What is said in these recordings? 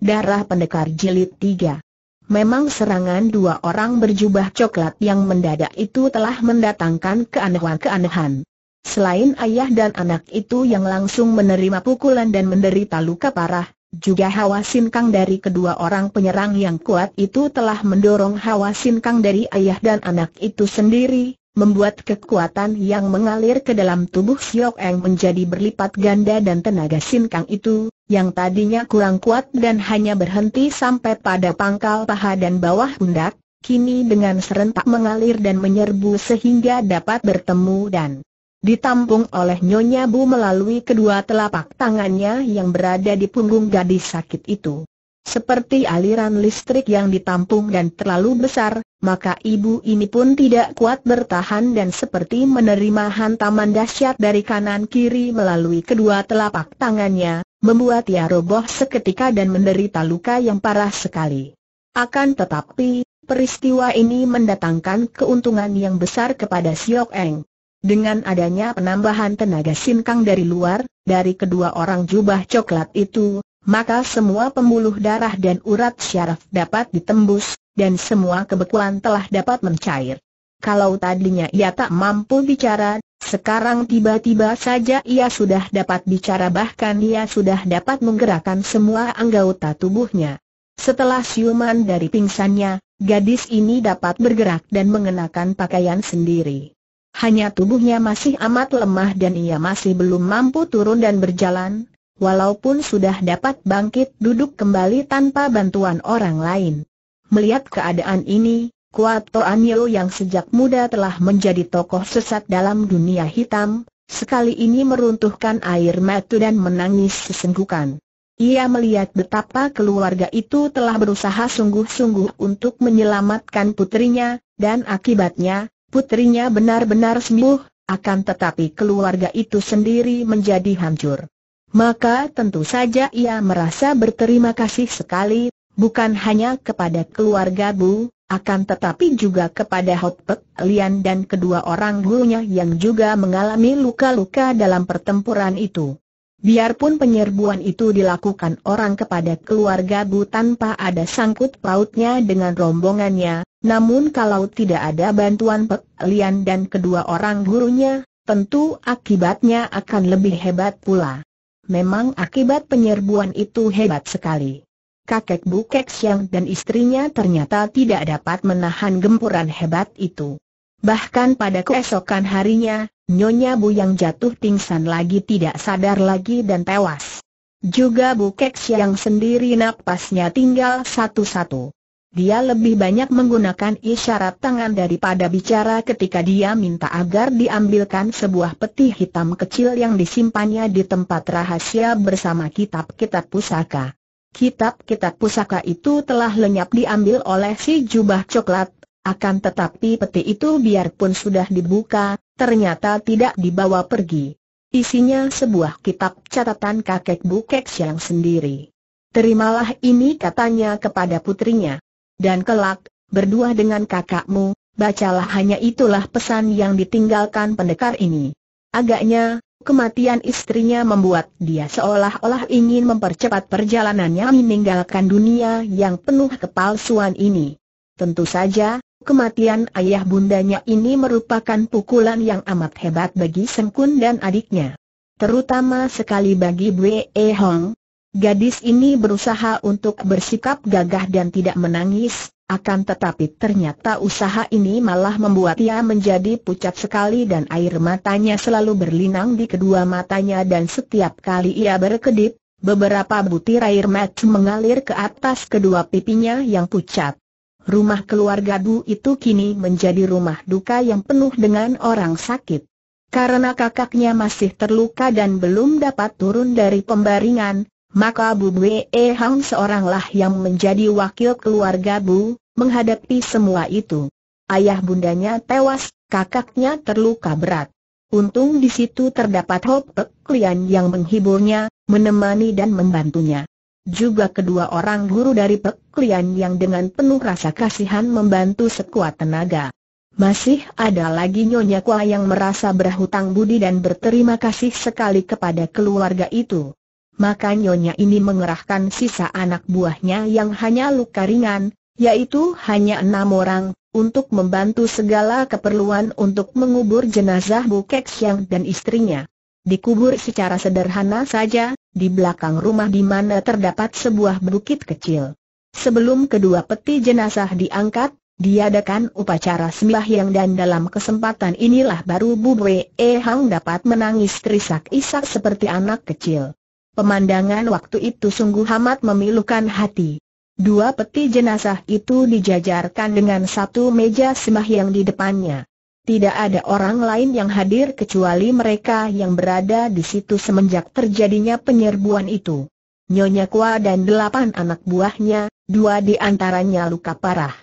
Darah Pendekar Jilid 3 Memang serangan dua orang berjubah coklat yang mendadak itu telah mendatangkan keanehan-keanehan. Selain ayah dan anak itu yang langsung menerima pukulan dan menderita luka parah, juga hawa sinkang dari kedua orang penyerang yang kuat itu telah mendorong hawa sinkang dari ayah dan anak itu sendiri, membuat kekuatan yang mengalir ke dalam tubuh Siok Eng menjadi berlipat ganda dan tenaga Sin Kang itu, yang tadinya kurang kuat dan hanya berhenti sampai pada pangkal paha dan bawah pundak, kini dengan serentak mengalir dan menyerbu sehingga dapat bertemu dan ditampung oleh Nyonya Bu melalui kedua telapak tangannya yang berada di punggung gadis sakit itu. Seperti aliran listrik yang ditampung dan terlalu besar, maka ibu ini pun tidak kuat bertahan dan seperti menerima hantaman dahsyat dari kanan-kiri melalui kedua telapak tangannya, membuat ia roboh seketika dan menderita luka yang parah sekali. Akan tetapi, peristiwa ini mendatangkan keuntungan yang besar kepada Siok Eng. Dengan adanya penambahan tenaga sinkang dari luar, dari kedua orang jubah coklat itu, maka semua pembuluh darah dan urat syaraf dapat ditembus, dan semua kebekuan telah dapat mencair. Kalau tadinya ia tak mampu bicara, sekarang tiba-tiba saja ia sudah dapat bicara bahkan ia sudah dapat menggerakkan semua anggota tubuhnya. Setelah siuman dari pingsannya, gadis ini dapat bergerak dan mengenakan pakaian sendiri. Hanya tubuhnya masih amat lemah dan ia masih belum mampu turun dan berjalan, walaupun sudah dapat bangkit duduk kembali tanpa bantuan orang lain. Melihat keadaan ini, Kuat Toanyo yang sejak muda telah menjadi tokoh sesat dalam dunia hitam, sekali ini meruntuhkan air mata dan menangis sesenggukan. Ia melihat betapa keluarga itu telah berusaha sungguh-sungguh untuk menyelamatkan putrinya, dan akibatnya, putrinya benar-benar sembuh, akan tetapi keluarga itu sendiri menjadi hancur maka tentu saja ia merasa berterima kasih sekali, bukan hanya kepada keluarga Bu, akan tetapi juga kepada Hot Lian dan kedua orang gurunya yang juga mengalami luka-luka dalam pertempuran itu. Biarpun penyerbuan itu dilakukan orang kepada keluarga Bu tanpa ada sangkut pautnya dengan rombongannya, namun kalau tidak ada bantuan Pek Lian dan kedua orang gurunya, tentu akibatnya akan lebih hebat pula memang akibat penyerbuan itu hebat sekali. Kakek Bukek Siang dan istrinya ternyata tidak dapat menahan gempuran hebat itu. Bahkan pada keesokan harinya, Nyonya Bu yang jatuh pingsan lagi tidak sadar lagi dan tewas. Juga Bukek Siang sendiri napasnya tinggal satu-satu. Dia lebih banyak menggunakan isyarat tangan daripada bicara ketika dia minta agar diambilkan sebuah peti hitam kecil yang disimpannya di tempat rahasia bersama kitab-kitab pusaka. Kitab-kitab pusaka itu telah lenyap diambil oleh si jubah coklat, akan tetapi peti itu biarpun sudah dibuka, ternyata tidak dibawa pergi. Isinya sebuah kitab catatan kakek Bukek yang sendiri. Terimalah ini katanya kepada putrinya. Dan kelak, berdua dengan kakakmu, bacalah hanya itulah pesan yang ditinggalkan pendekar ini. Agaknya, kematian istrinya membuat dia seolah-olah ingin mempercepat perjalanannya meninggalkan dunia yang penuh kepalsuan ini. Tentu saja, kematian ayah bundanya ini merupakan pukulan yang amat hebat bagi Sengkun dan adiknya. Terutama sekali bagi Bwe Hong, Gadis ini berusaha untuk bersikap gagah dan tidak menangis, akan tetapi ternyata usaha ini malah membuat ia menjadi pucat sekali dan air matanya selalu berlinang di kedua matanya dan setiap kali ia berkedip, beberapa butir air mata mengalir ke atas kedua pipinya yang pucat. Rumah keluarga Du itu kini menjadi rumah duka yang penuh dengan orang sakit. Karena kakaknya masih terluka dan belum dapat turun dari pembaringan, maka Bu ehang Hang seoranglah yang menjadi wakil keluarga Bu, menghadapi semua itu. Ayah bundanya tewas, kakaknya terluka berat. Untung di situ terdapat Pek klien yang menghiburnya, menemani dan membantunya. Juga kedua orang guru dari Pek klien yang dengan penuh rasa kasihan membantu sekuat tenaga. Masih ada lagi Nyonya Kwa yang merasa berhutang budi dan berterima kasih sekali kepada keluarga itu maka nyonya ini mengerahkan sisa anak buahnya yang hanya luka ringan, yaitu hanya enam orang, untuk membantu segala keperluan untuk mengubur jenazah Bukek Siang dan istrinya. Dikubur secara sederhana saja, di belakang rumah di mana terdapat sebuah bukit kecil. Sebelum kedua peti jenazah diangkat, diadakan upacara sembahyang dan dalam kesempatan inilah baru Bu Wei Hang dapat menangis terisak-isak seperti anak kecil. Pemandangan waktu itu sungguh amat memilukan hati. Dua peti jenazah itu dijajarkan dengan satu meja semah yang di depannya. Tidak ada orang lain yang hadir kecuali mereka yang berada di situ semenjak terjadinya penyerbuan itu. Nyonya Kua dan delapan anak buahnya, dua di antaranya luka parah.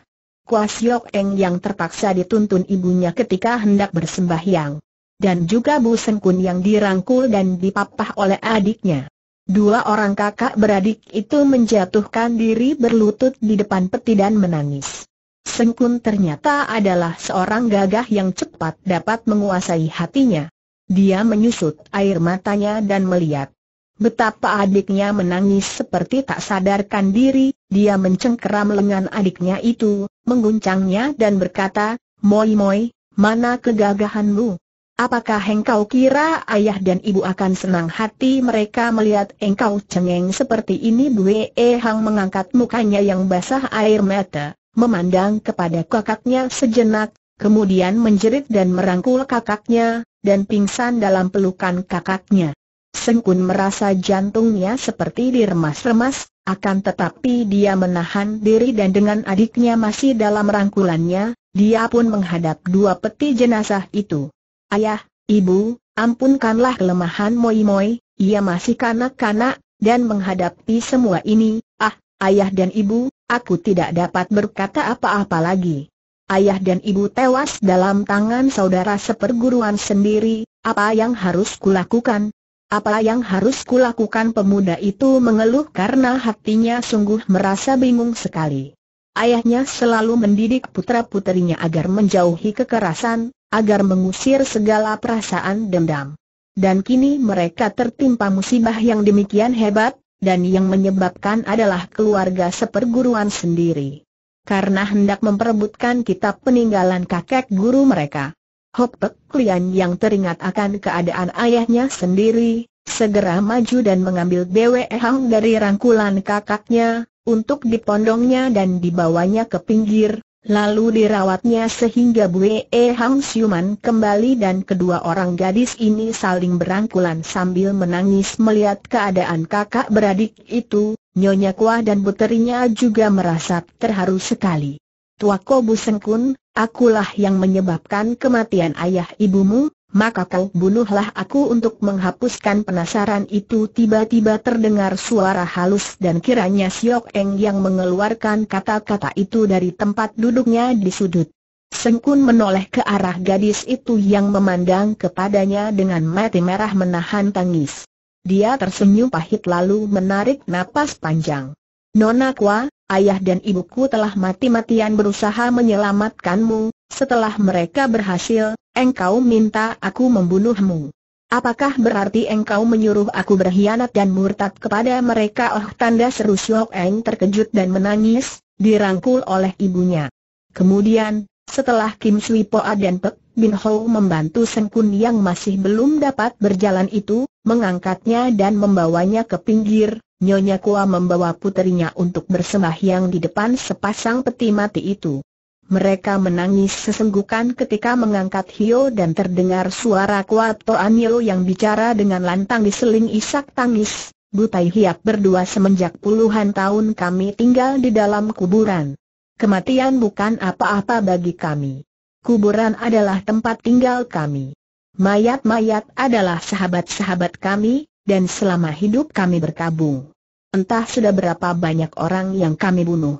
Kua Siok Eng yang terpaksa dituntun ibunya ketika hendak bersembahyang. Dan juga Bu Sengkun yang dirangkul dan dipapah oleh adiknya. Dua orang kakak beradik itu menjatuhkan diri berlutut di depan peti dan menangis. Sengkun ternyata adalah seorang gagah yang cepat dapat menguasai hatinya. Dia menyusut air matanya dan melihat betapa adiknya menangis seperti tak sadarkan diri, dia mencengkeram lengan adiknya itu, mengguncangnya dan berkata, Moi Moi, mana kegagahanmu? Apakah engkau kira ayah dan ibu akan senang hati mereka melihat engkau cengeng seperti ini? Bwe Hang mengangkat mukanya yang basah air mata, memandang kepada kakaknya sejenak, kemudian menjerit dan merangkul kakaknya, dan pingsan dalam pelukan kakaknya. Sengkun merasa jantungnya seperti diremas-remas, akan tetapi dia menahan diri dan dengan adiknya masih dalam rangkulannya, dia pun menghadap dua peti jenazah itu. Ayah, ibu, ampunkanlah kelemahan Moi Moi, ia masih kanak-kanak, dan menghadapi semua ini, ah, ayah dan ibu, aku tidak dapat berkata apa-apa lagi. Ayah dan ibu tewas dalam tangan saudara seperguruan sendiri, apa yang harus kulakukan? Apa yang harus kulakukan pemuda itu mengeluh karena hatinya sungguh merasa bingung sekali. Ayahnya selalu mendidik putra-putrinya agar menjauhi kekerasan, agar mengusir segala perasaan dendam. Dan kini mereka tertimpa musibah yang demikian hebat, dan yang menyebabkan adalah keluarga seperguruan sendiri. Karena hendak memperebutkan kitab peninggalan kakek guru mereka. Hop Pek Lian yang teringat akan keadaan ayahnya sendiri, segera maju dan mengambil Bwe Hang dari rangkulan kakaknya, untuk dipondongnya dan dibawanya ke pinggir, Lalu dirawatnya sehingga Bue e. Hang Siuman kembali dan kedua orang gadis ini saling berangkulan sambil menangis melihat keadaan kakak beradik itu, Nyonya Kuah dan puterinya juga merasa terharu sekali. Tuako Bu Sengkun, akulah yang menyebabkan kematian ayah ibumu, maka kau bunuhlah aku untuk menghapuskan penasaran itu tiba-tiba terdengar suara halus dan kiranya Siok Eng yang mengeluarkan kata-kata itu dari tempat duduknya di sudut. Sengkun menoleh ke arah gadis itu yang memandang kepadanya dengan mati merah menahan tangis. Dia tersenyum pahit lalu menarik napas panjang. Nona Kwa, ayah dan ibuku telah mati-matian berusaha menyelamatkanmu, setelah mereka berhasil, Engkau minta aku membunuhmu. Apakah berarti engkau menyuruh aku berkhianat dan murtad kepada mereka? Oh tanda seru Siok Eng terkejut dan menangis, dirangkul oleh ibunya. Kemudian, setelah Kim Sui Poa dan Pek Bin Ho membantu Seng Kun yang masih belum dapat berjalan itu, mengangkatnya dan membawanya ke pinggir, Nyonya Kua membawa puterinya untuk bersembahyang di depan sepasang peti mati itu. Mereka menangis sesenggukan ketika mengangkat Hio dan terdengar suara kuat Anilo yang bicara dengan lantang diseling isak tangis. Butai Hiap berdua semenjak puluhan tahun kami tinggal di dalam kuburan. Kematian bukan apa-apa bagi kami. Kuburan adalah tempat tinggal kami. Mayat-mayat adalah sahabat-sahabat kami, dan selama hidup kami berkabung. Entah sudah berapa banyak orang yang kami bunuh.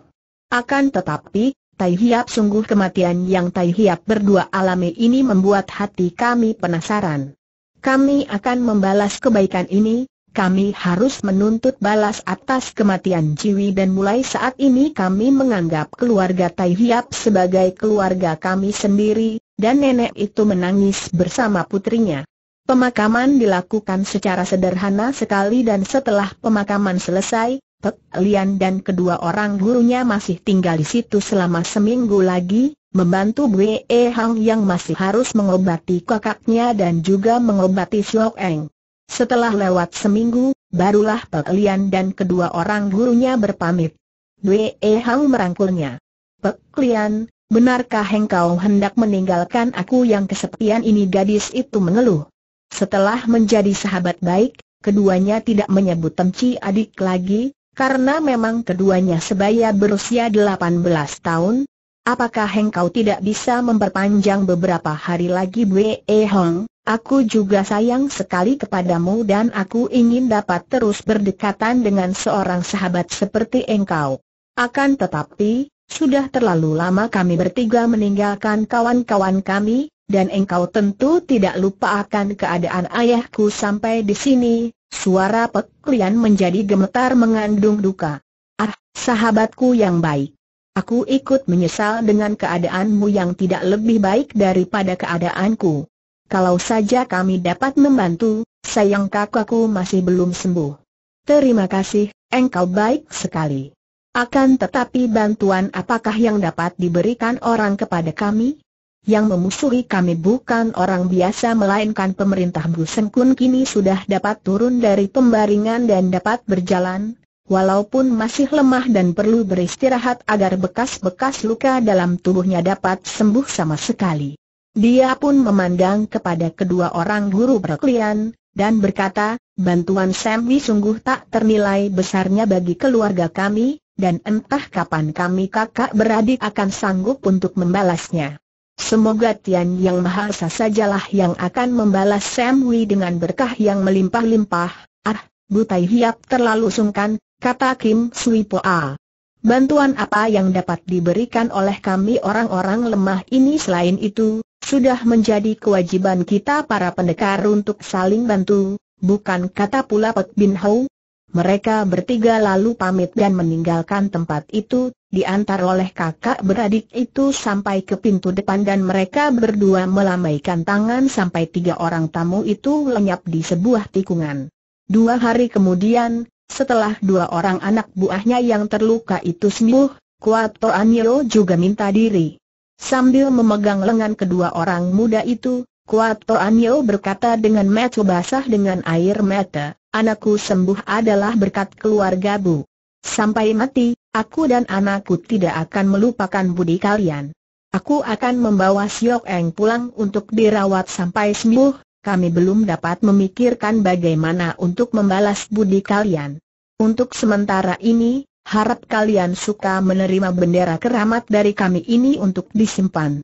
Akan tetapi, Tai Hiap sungguh kematian yang Tai Hiap berdua alami ini membuat hati kami penasaran. Kami akan membalas kebaikan ini, kami harus menuntut balas atas kematian Jiwi dan mulai saat ini kami menganggap keluarga Tai Hiap sebagai keluarga kami sendiri, dan nenek itu menangis bersama putrinya. Pemakaman dilakukan secara sederhana sekali dan setelah pemakaman selesai, Pek Lian dan kedua orang gurunya masih tinggal di situ selama seminggu lagi, membantu Bwe Hang yang masih harus mengobati kakaknya dan juga mengobati Siok Eng. Setelah lewat seminggu, barulah Pek Lian dan kedua orang gurunya berpamit. Bwe Hang merangkulnya. Pek Lian, benarkah engkau hendak meninggalkan aku yang kesepian ini gadis itu mengeluh. Setelah menjadi sahabat baik, Keduanya tidak menyebut Temci adik lagi, karena memang keduanya sebaya berusia 18 tahun, apakah engkau tidak bisa memperpanjang beberapa hari lagi Bwe Hong? Aku juga sayang sekali kepadamu dan aku ingin dapat terus berdekatan dengan seorang sahabat seperti engkau. Akan tetapi, sudah terlalu lama kami bertiga meninggalkan kawan-kawan kami, dan engkau tentu tidak lupa akan keadaan ayahku sampai di sini, suara peklian menjadi gemetar mengandung duka. Ah, sahabatku yang baik. Aku ikut menyesal dengan keadaanmu yang tidak lebih baik daripada keadaanku. Kalau saja kami dapat membantu, sayang kakakku masih belum sembuh. Terima kasih, engkau baik sekali. Akan tetapi bantuan apakah yang dapat diberikan orang kepada kami? yang memusuhi kami bukan orang biasa melainkan pemerintah Busengkun kini sudah dapat turun dari pembaringan dan dapat berjalan, walaupun masih lemah dan perlu beristirahat agar bekas-bekas luka dalam tubuhnya dapat sembuh sama sekali. Dia pun memandang kepada kedua orang guru berkelian, dan berkata, bantuan Semwi sungguh tak ternilai besarnya bagi keluarga kami, dan entah kapan kami kakak beradik akan sanggup untuk membalasnya. Semoga Tian Yang Maha Esa sajalah yang akan membalas Sam Wei dengan berkah yang melimpah-limpah. Ah, Butai Hiap terlalu sungkan, kata Kim Sui Poa. Bantuan apa yang dapat diberikan oleh kami orang-orang lemah ini selain itu, sudah menjadi kewajiban kita para pendekar untuk saling bantu, bukan kata pula Pek Bin Hou, mereka bertiga lalu pamit dan meninggalkan tempat itu, diantar oleh kakak beradik itu sampai ke pintu depan dan mereka berdua melambaikan tangan sampai tiga orang tamu itu lenyap di sebuah tikungan. Dua hari kemudian, setelah dua orang anak buahnya yang terluka itu sembuh, Kuato Anio juga minta diri. Sambil memegang lengan kedua orang muda itu, Kuato Anio berkata dengan mata basah dengan air mata, anakku sembuh adalah berkat keluarga Bu. Sampai mati, aku dan anakku tidak akan melupakan budi kalian. Aku akan membawa Siok Eng pulang untuk dirawat sampai sembuh, kami belum dapat memikirkan bagaimana untuk membalas budi kalian. Untuk sementara ini, harap kalian suka menerima bendera keramat dari kami ini untuk disimpan.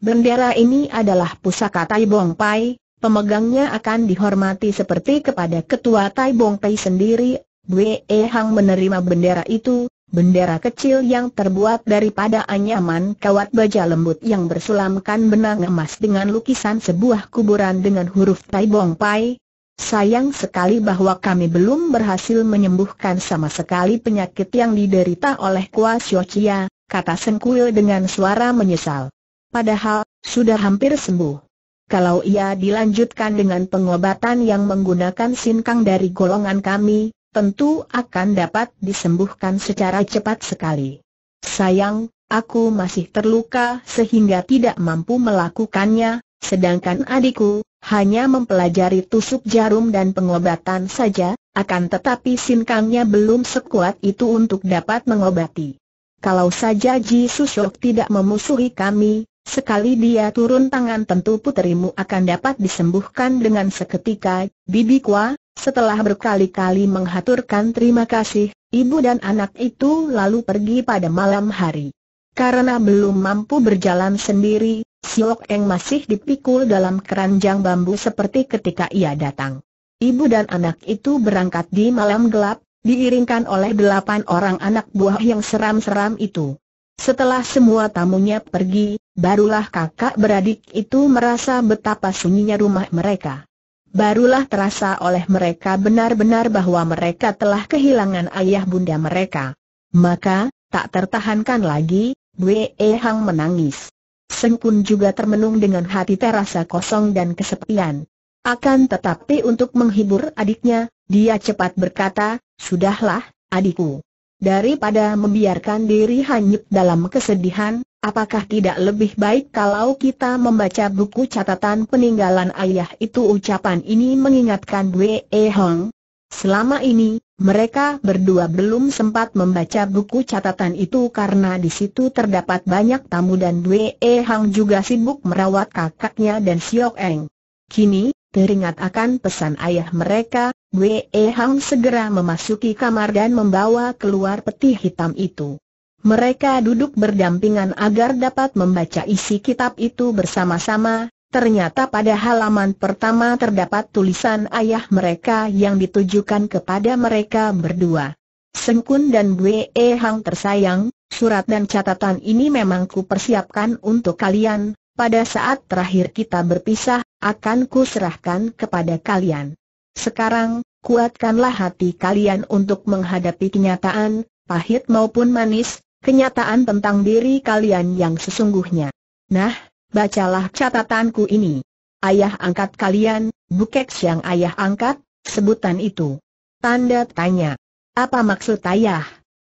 Bendera ini adalah pusaka Tai Bong Pai, Pemegangnya akan dihormati seperti kepada ketua Tai Bong Pei sendiri, Wei Hang menerima bendera itu, bendera kecil yang terbuat daripada anyaman kawat baja lembut yang bersulamkan benang emas dengan lukisan sebuah kuburan dengan huruf Tai Bong Pai. Sayang sekali bahwa kami belum berhasil menyembuhkan sama sekali penyakit yang diderita oleh Kua Xiaochia, kata Sengkuil dengan suara menyesal. Padahal, sudah hampir sembuh kalau ia dilanjutkan dengan pengobatan yang menggunakan sinkang dari golongan kami, tentu akan dapat disembuhkan secara cepat sekali. Sayang, aku masih terluka sehingga tidak mampu melakukannya, sedangkan adikku, hanya mempelajari tusuk jarum dan pengobatan saja, akan tetapi sinkangnya belum sekuat itu untuk dapat mengobati. Kalau saja Ji Susok tidak memusuhi kami, Sekali dia turun tangan tentu puterimu akan dapat disembuhkan dengan seketika, Bibi Kwa, setelah berkali-kali menghaturkan terima kasih, ibu dan anak itu lalu pergi pada malam hari. Karena belum mampu berjalan sendiri, Siok Eng masih dipikul dalam keranjang bambu seperti ketika ia datang. Ibu dan anak itu berangkat di malam gelap, diiringkan oleh delapan orang anak buah yang seram-seram itu. Setelah semua tamunya pergi, Barulah kakak beradik itu merasa betapa sunyinya rumah mereka. Barulah terasa oleh mereka benar-benar bahwa mereka telah kehilangan ayah bunda mereka. Maka, tak tertahankan lagi, Wee Hang menangis. Seng pun juga termenung dengan hati terasa kosong dan kesepian. Akan tetapi untuk menghibur adiknya, dia cepat berkata, Sudahlah, adikku. Daripada membiarkan diri hanyut dalam kesedihan, Apakah tidak lebih baik kalau kita membaca buku catatan peninggalan ayah itu ucapan ini mengingatkan Wei Hong? Selama ini, mereka berdua belum sempat membaca buku catatan itu karena di situ terdapat banyak tamu dan Wei Hong juga sibuk merawat kakaknya dan Siok Eng. Kini, teringat akan pesan ayah mereka, Wei Hong segera memasuki kamar dan membawa keluar peti hitam itu. Mereka duduk berdampingan agar dapat membaca isi kitab itu bersama-sama, ternyata pada halaman pertama terdapat tulisan ayah mereka yang ditujukan kepada mereka berdua. Sengkun dan Bwe Hang tersayang, surat dan catatan ini memang persiapkan untuk kalian, pada saat terakhir kita berpisah, akan kuserahkan kepada kalian. Sekarang, kuatkanlah hati kalian untuk menghadapi kenyataan, pahit maupun manis, kenyataan tentang diri kalian yang sesungguhnya. Nah, bacalah catatanku ini. Ayah angkat kalian, bukeks yang ayah angkat, sebutan itu. Tanda tanya. Apa maksud ayah?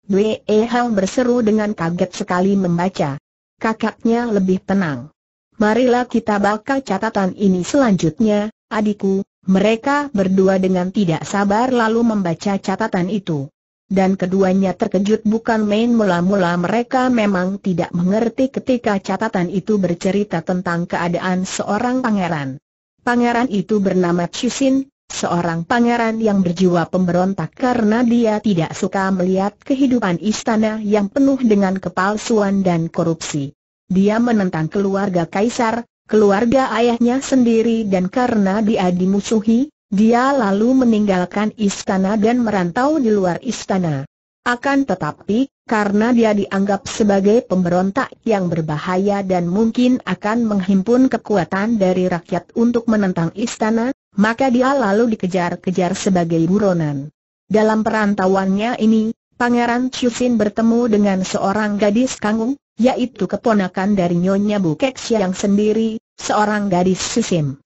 Dwe Hang berseru dengan kaget sekali membaca. Kakaknya lebih tenang. Marilah kita baca catatan ini selanjutnya, adikku, mereka berdua dengan tidak sabar lalu membaca catatan itu dan keduanya terkejut bukan main mula-mula mereka memang tidak mengerti ketika catatan itu bercerita tentang keadaan seorang pangeran. Pangeran itu bernama Chisin, seorang pangeran yang berjiwa pemberontak karena dia tidak suka melihat kehidupan istana yang penuh dengan kepalsuan dan korupsi. Dia menentang keluarga kaisar, keluarga ayahnya sendiri dan karena dia dimusuhi, dia lalu meninggalkan istana dan merantau di luar istana. Akan tetapi, karena dia dianggap sebagai pemberontak yang berbahaya dan mungkin akan menghimpun kekuatan dari rakyat untuk menentang istana, maka dia lalu dikejar-kejar sebagai buronan. Dalam perantauannya ini, Pangeran Chusin bertemu dengan seorang gadis kangung, yaitu keponakan dari Nyonya Bukeksia yang sendiri, seorang gadis sisim.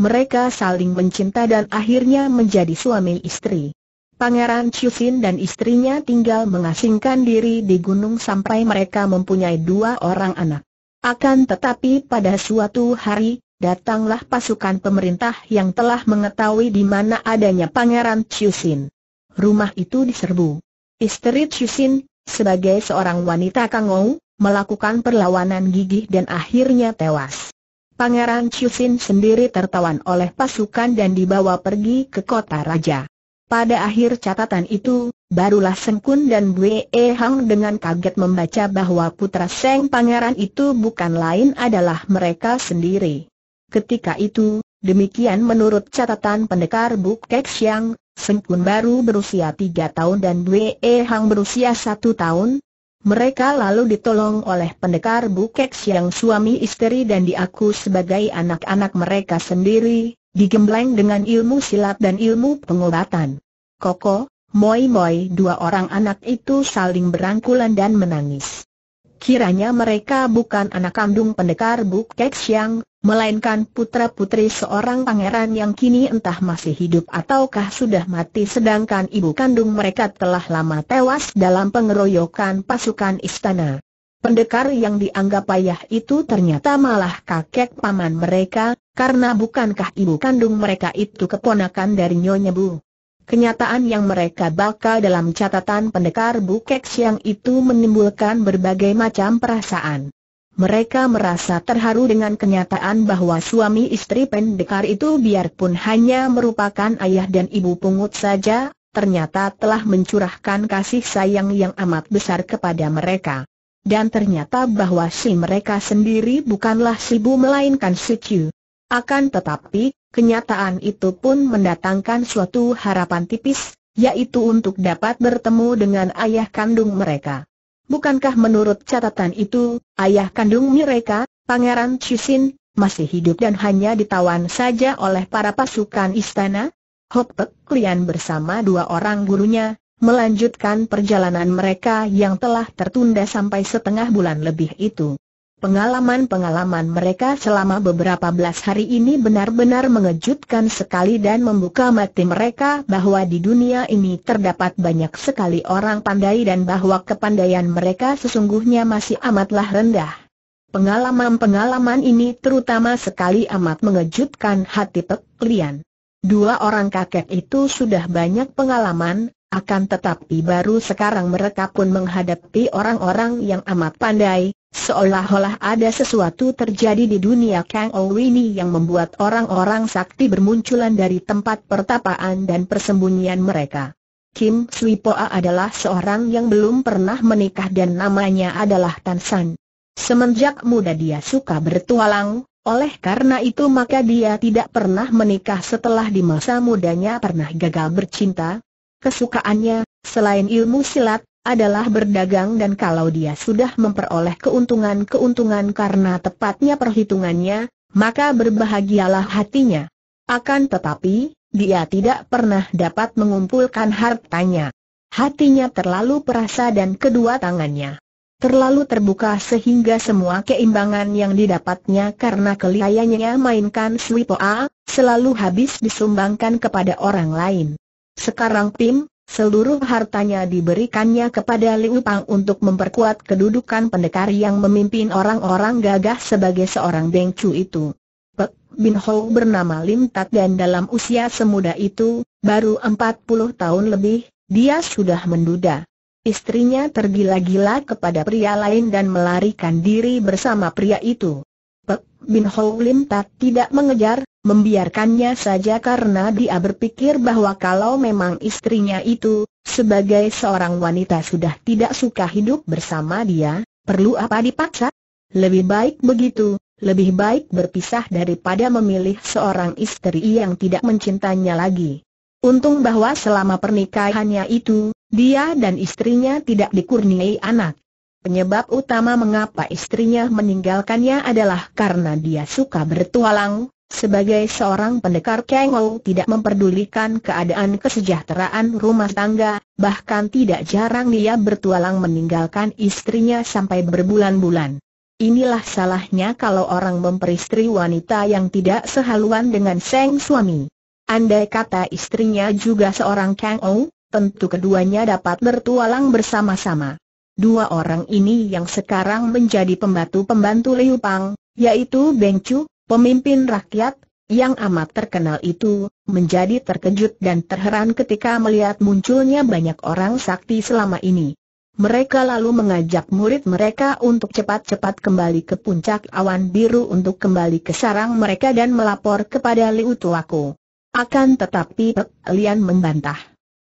Mereka saling mencinta dan akhirnya menjadi suami istri. Pangeran Chusin dan istrinya tinggal mengasingkan diri di gunung sampai mereka mempunyai dua orang anak. Akan tetapi pada suatu hari, datanglah pasukan pemerintah yang telah mengetahui di mana adanya Pangeran Chusin. Rumah itu diserbu. Istri Chusin, sebagai seorang wanita kangou, melakukan perlawanan gigih dan akhirnya tewas. Pangeran Chusin sendiri tertawan oleh pasukan dan dibawa pergi ke kota raja. Pada akhir catatan itu, barulah Sengkun dan Bwe Hang dengan kaget membaca bahwa putra Seng Pangeran itu bukan lain adalah mereka sendiri. Ketika itu, demikian menurut catatan pendekar Bu Kek Siang, Sengkun baru berusia tiga tahun dan Bwe Hang berusia satu tahun, mereka lalu ditolong oleh pendekar Bukeks yang suami istri dan diaku sebagai anak-anak mereka sendiri, digembleng dengan ilmu silat dan ilmu pengobatan. Koko, Moi Moi dua orang anak itu saling berangkulan dan menangis. Kiranya mereka bukan anak kandung pendekar Bukeks yang, melainkan putra-putri seorang pangeran yang kini entah masih hidup ataukah sudah mati sedangkan ibu kandung mereka telah lama tewas dalam pengeroyokan pasukan istana. Pendekar yang dianggap ayah itu ternyata malah kakek paman mereka, karena bukankah ibu kandung mereka itu keponakan dari Nyonya Bu. Kenyataan yang mereka bakal dalam catatan pendekar Bukek Siang itu menimbulkan berbagai macam perasaan. Mereka merasa terharu dengan kenyataan bahwa suami istri pendekar itu biarpun hanya merupakan ayah dan ibu pungut saja, ternyata telah mencurahkan kasih sayang yang amat besar kepada mereka. Dan ternyata bahwa si mereka sendiri bukanlah si Bu melainkan si Chu. Akan tetapi, kenyataan itu pun mendatangkan suatu harapan tipis, yaitu untuk dapat bertemu dengan ayah kandung mereka. Bukankah menurut catatan itu, ayah kandung mereka, Pangeran Chisin, masih hidup dan hanya ditawan saja oleh para pasukan istana? Hopek Klian bersama dua orang gurunya, melanjutkan perjalanan mereka yang telah tertunda sampai setengah bulan lebih itu. Pengalaman-pengalaman mereka selama beberapa belas hari ini benar-benar mengejutkan sekali dan membuka mati mereka bahwa di dunia ini terdapat banyak sekali orang pandai dan bahwa kepandaian mereka sesungguhnya masih amatlah rendah. Pengalaman-pengalaman ini terutama sekali amat mengejutkan hati Pek Dua orang kakek itu sudah banyak pengalaman, akan tetapi baru sekarang mereka pun menghadapi orang-orang yang amat pandai, Seolah-olah ada sesuatu terjadi di dunia Kang Owini yang membuat orang-orang sakti bermunculan dari tempat pertapaan dan persembunyian mereka. Kim Sui Poa adalah seorang yang belum pernah menikah dan namanya adalah Tan San. Semenjak muda dia suka bertualang, oleh karena itu maka dia tidak pernah menikah setelah di masa mudanya pernah gagal bercinta. Kesukaannya, selain ilmu silat, adalah berdagang dan kalau dia sudah memperoleh keuntungan-keuntungan karena tepatnya perhitungannya, maka berbahagialah hatinya. Akan tetapi, dia tidak pernah dapat mengumpulkan hartanya. Hatinya terlalu perasa dan kedua tangannya terlalu terbuka sehingga semua keimbangan yang didapatnya karena keliayanya mainkan Swipoa, selalu habis disumbangkan kepada orang lain. Sekarang Tim, Seluruh hartanya diberikannya kepada Liu Pang untuk memperkuat kedudukan pendekar yang memimpin orang-orang gagah sebagai seorang Chu itu. Pek Bin Ho bernama Lim Tat dan dalam usia semuda itu, baru 40 tahun lebih, dia sudah menduda. Istrinya tergila-gila kepada pria lain dan melarikan diri bersama pria itu. Bin Ho Lim tidak mengejar, membiarkannya saja karena dia berpikir bahwa kalau memang istrinya itu, sebagai seorang wanita sudah tidak suka hidup bersama dia, perlu apa dipaksa? Lebih baik begitu, lebih baik berpisah daripada memilih seorang istri yang tidak mencintanya lagi. Untung bahwa selama pernikahannya itu, dia dan istrinya tidak dikurniai anak. Penyebab utama mengapa istrinya meninggalkannya adalah karena dia suka bertualang, sebagai seorang pendekar Kengou tidak memperdulikan keadaan kesejahteraan rumah tangga, bahkan tidak jarang dia bertualang meninggalkan istrinya sampai berbulan-bulan. Inilah salahnya kalau orang memperistri wanita yang tidak sehaluan dengan sang suami. Andai kata istrinya juga seorang Kengou, tentu keduanya dapat bertualang bersama-sama. Dua orang ini yang sekarang menjadi pembantu-pembantu Liu Pang, yaitu Beng Chu, pemimpin rakyat, yang amat terkenal itu, menjadi terkejut dan terheran ketika melihat munculnya banyak orang sakti selama ini. Mereka lalu mengajak murid mereka untuk cepat-cepat kembali ke puncak awan biru untuk kembali ke sarang mereka dan melapor kepada Liu Tuaku. Akan tetapi Pek Lian membantah.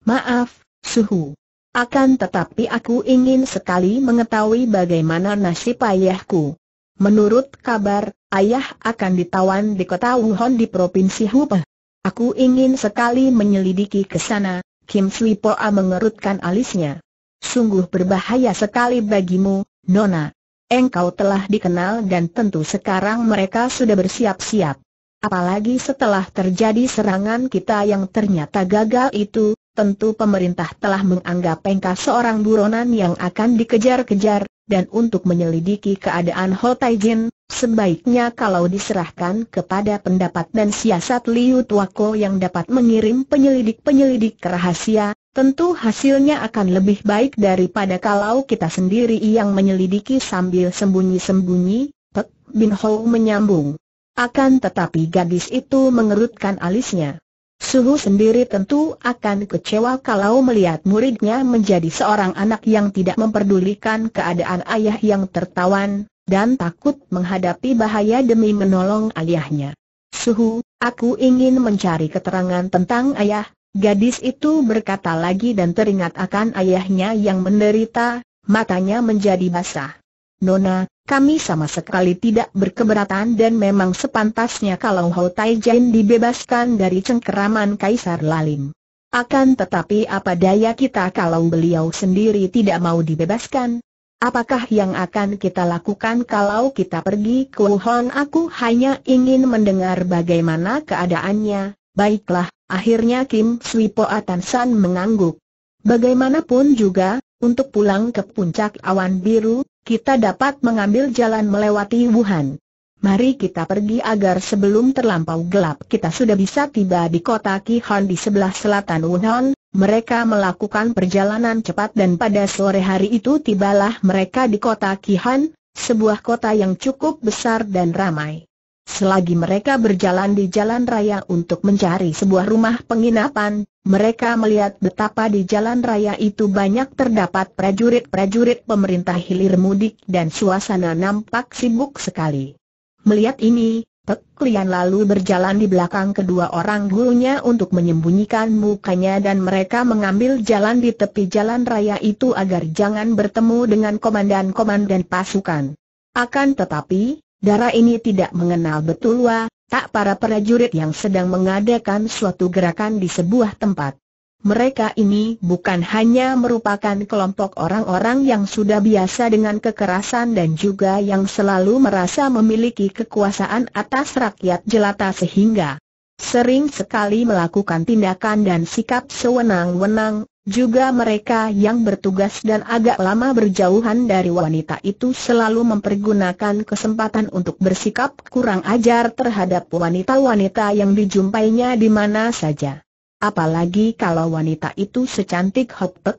Maaf, Suhu. Akan tetapi aku ingin sekali mengetahui bagaimana nasib ayahku. Menurut kabar, ayah akan ditawan di kota Wuhan di Provinsi Hubei. Aku ingin sekali menyelidiki ke sana, Kim Sui Poa mengerutkan alisnya. Sungguh berbahaya sekali bagimu, Nona. Engkau telah dikenal dan tentu sekarang mereka sudah bersiap-siap. Apalagi setelah terjadi serangan kita yang ternyata gagal itu, tentu pemerintah telah menganggap Pengka seorang buronan yang akan dikejar-kejar, dan untuk menyelidiki keadaan Ho Jin, sebaiknya kalau diserahkan kepada pendapat dan siasat Liu Tuako yang dapat mengirim penyelidik-penyelidik rahasia, tentu hasilnya akan lebih baik daripada kalau kita sendiri yang menyelidiki sambil sembunyi-sembunyi, Pek Bin Ho menyambung. Akan tetapi gadis itu mengerutkan alisnya. Suhu sendiri tentu akan kecewa kalau melihat muridnya menjadi seorang anak yang tidak memperdulikan keadaan ayah yang tertawan, dan takut menghadapi bahaya demi menolong ayahnya. Suhu, aku ingin mencari keterangan tentang ayah, gadis itu berkata lagi dan teringat akan ayahnya yang menderita, matanya menjadi basah. Nona, kami sama sekali tidak berkeberatan dan memang sepantasnya kalau Ho Tai Jin dibebaskan dari cengkeraman Kaisar Lalim. Akan tetapi apa daya kita kalau beliau sendiri tidak mau dibebaskan? Apakah yang akan kita lakukan kalau kita pergi ke Wuhan? Aku hanya ingin mendengar bagaimana keadaannya. Baiklah, akhirnya Kim Sui Po Atansan mengangguk. Bagaimanapun juga, untuk pulang ke puncak awan biru, kita dapat mengambil jalan melewati Wuhan. Mari kita pergi agar sebelum terlampau gelap kita sudah bisa tiba di kota Kihon di sebelah selatan Wuhan. Mereka melakukan perjalanan cepat dan pada sore hari itu tibalah mereka di kota Qihon, sebuah kota yang cukup besar dan ramai. Selagi mereka berjalan di jalan raya untuk mencari sebuah rumah penginapan, mereka melihat betapa di jalan raya itu banyak terdapat prajurit-prajurit pemerintah hilir mudik dan suasana nampak sibuk sekali. Melihat ini, Pek lalu berjalan di belakang kedua orang gurunya untuk menyembunyikan mukanya dan mereka mengambil jalan di tepi jalan raya itu agar jangan bertemu dengan komandan-komandan pasukan. Akan tetapi, Darah ini tidak mengenal betul wa, tak para prajurit yang sedang mengadakan suatu gerakan di sebuah tempat. Mereka ini bukan hanya merupakan kelompok orang-orang yang sudah biasa dengan kekerasan dan juga yang selalu merasa memiliki kekuasaan atas rakyat jelata sehingga sering sekali melakukan tindakan dan sikap sewenang-wenang, juga mereka yang bertugas dan agak lama berjauhan dari wanita itu selalu mempergunakan kesempatan untuk bersikap kurang ajar terhadap wanita-wanita yang dijumpainya di mana saja. Apalagi kalau wanita itu secantik Hop Pek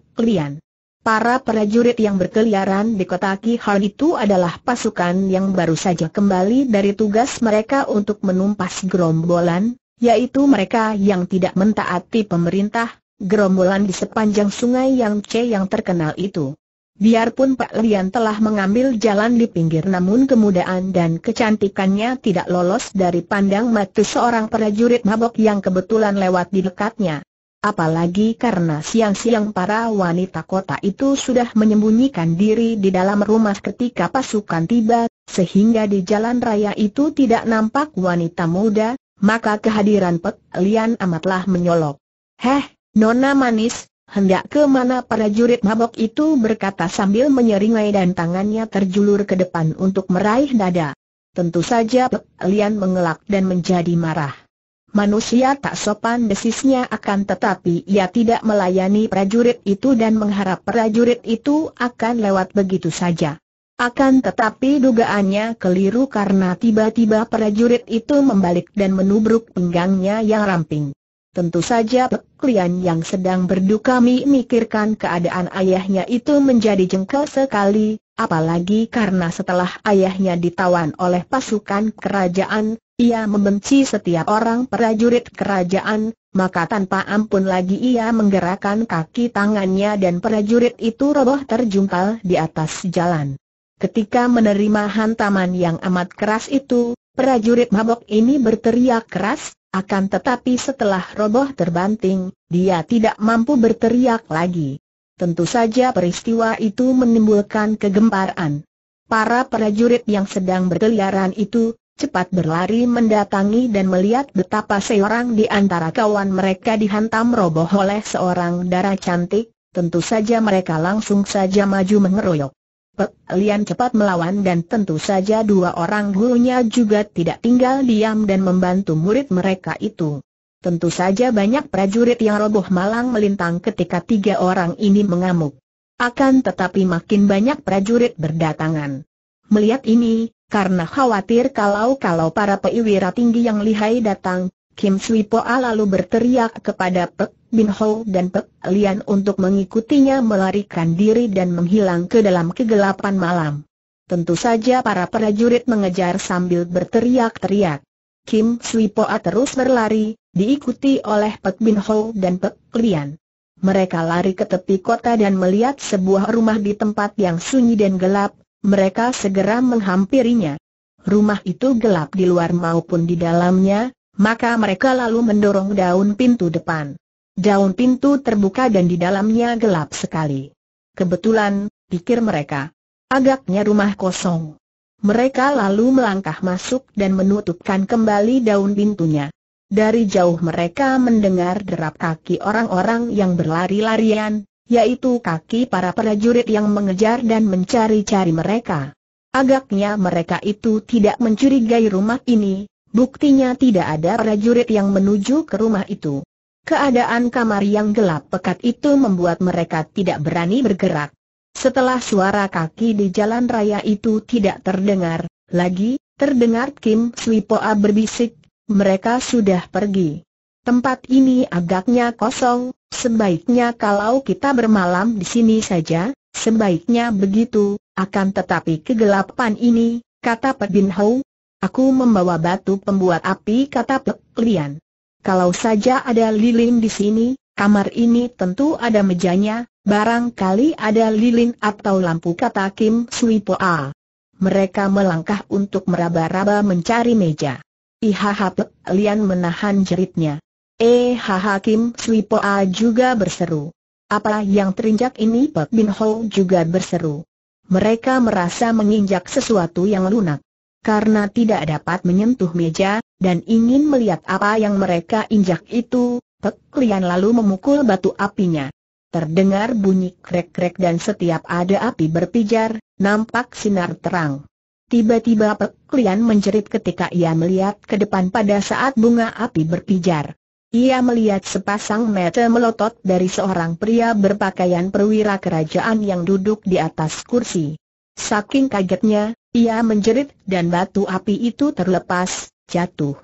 Para prajurit yang berkeliaran di kota Kihar itu adalah pasukan yang baru saja kembali dari tugas mereka untuk menumpas gerombolan, yaitu mereka yang tidak mentaati pemerintah, gerombolan di sepanjang sungai Yang Che yang terkenal itu. Biarpun Pak Lian telah mengambil jalan di pinggir namun kemudahan dan kecantikannya tidak lolos dari pandang mata seorang prajurit mabok yang kebetulan lewat di dekatnya. Apalagi karena siang-siang para wanita kota itu sudah menyembunyikan diri di dalam rumah ketika pasukan tiba, sehingga di jalan raya itu tidak nampak wanita muda, maka kehadiran Pak Lian amatlah menyolok. Heh, Nona manis, hendak ke mana para jurit mabok itu berkata sambil menyeringai dan tangannya terjulur ke depan untuk meraih dada. Tentu saja Pek Lian mengelak dan menjadi marah. Manusia tak sopan desisnya akan tetapi ia tidak melayani prajurit itu dan mengharap prajurit itu akan lewat begitu saja. Akan tetapi dugaannya keliru karena tiba-tiba prajurit itu membalik dan menubruk pinggangnya yang ramping. Tentu saja Klian yang sedang berduka mikirkan keadaan ayahnya itu menjadi jengkel sekali, apalagi karena setelah ayahnya ditawan oleh pasukan kerajaan, ia membenci setiap orang prajurit kerajaan, maka tanpa ampun lagi ia menggerakkan kaki tangannya dan prajurit itu roboh terjungkal di atas jalan. Ketika menerima hantaman yang amat keras itu, prajurit mabok ini berteriak keras, akan tetapi setelah roboh terbanting, dia tidak mampu berteriak lagi. Tentu saja peristiwa itu menimbulkan kegemparan. Para prajurit yang sedang berkeliaran itu, cepat berlari mendatangi dan melihat betapa seorang di antara kawan mereka dihantam roboh oleh seorang darah cantik, tentu saja mereka langsung saja maju mengeroyok. Lian cepat melawan dan tentu saja dua orang gurunya juga tidak tinggal diam dan membantu murid mereka itu. Tentu saja banyak prajurit yang roboh malang melintang ketika tiga orang ini mengamuk. Akan tetapi makin banyak prajurit berdatangan. Melihat ini, karena khawatir kalau-kalau para peiwira tinggi yang lihai datang, Kim Sui Poa lalu berteriak kepada Pek Bin Ho dan Pek Lian untuk mengikutinya melarikan diri dan menghilang ke dalam kegelapan malam. Tentu saja para prajurit mengejar sambil berteriak-teriak. Kim Sui Poa terus berlari, diikuti oleh Pek Bin Ho dan Pek Lian. Mereka lari ke tepi kota dan melihat sebuah rumah di tempat yang sunyi dan gelap, mereka segera menghampirinya. Rumah itu gelap di luar maupun di dalamnya, maka mereka lalu mendorong daun pintu depan. Daun pintu terbuka dan di dalamnya gelap sekali. Kebetulan, pikir mereka. Agaknya rumah kosong. Mereka lalu melangkah masuk dan menutupkan kembali daun pintunya. Dari jauh mereka mendengar derap kaki orang-orang yang berlari-larian, yaitu kaki para prajurit yang mengejar dan mencari-cari mereka. Agaknya mereka itu tidak mencurigai rumah ini, Buktinya tidak ada prajurit yang menuju ke rumah itu. Keadaan kamar yang gelap pekat itu membuat mereka tidak berani bergerak. Setelah suara kaki di jalan raya itu tidak terdengar, lagi, terdengar Kim Swipoa berbisik, mereka sudah pergi. Tempat ini agaknya kosong, sebaiknya kalau kita bermalam di sini saja, sebaiknya begitu, akan tetapi kegelapan ini, kata Pebin Hou, Aku membawa batu pembuat api kata Pek Lian. Kalau saja ada lilin di sini, kamar ini tentu ada mejanya, barangkali ada lilin atau lampu kata Kim Sui Poa. Mereka melangkah untuk meraba-raba mencari meja. Ihaha Pek Lian menahan jeritnya. Eh ha Kim Sui Poa juga berseru. Apa yang terinjak ini Pek Bin Ho juga berseru. Mereka merasa menginjak sesuatu yang lunak karena tidak dapat menyentuh meja, dan ingin melihat apa yang mereka injak itu, Pek Lian lalu memukul batu apinya. Terdengar bunyi krek-krek dan setiap ada api berpijar, nampak sinar terang. Tiba-tiba Pek Lian menjerit ketika ia melihat ke depan pada saat bunga api berpijar. Ia melihat sepasang mata melotot dari seorang pria berpakaian perwira kerajaan yang duduk di atas kursi. Saking kagetnya, ia menjerit dan batu api itu terlepas, jatuh.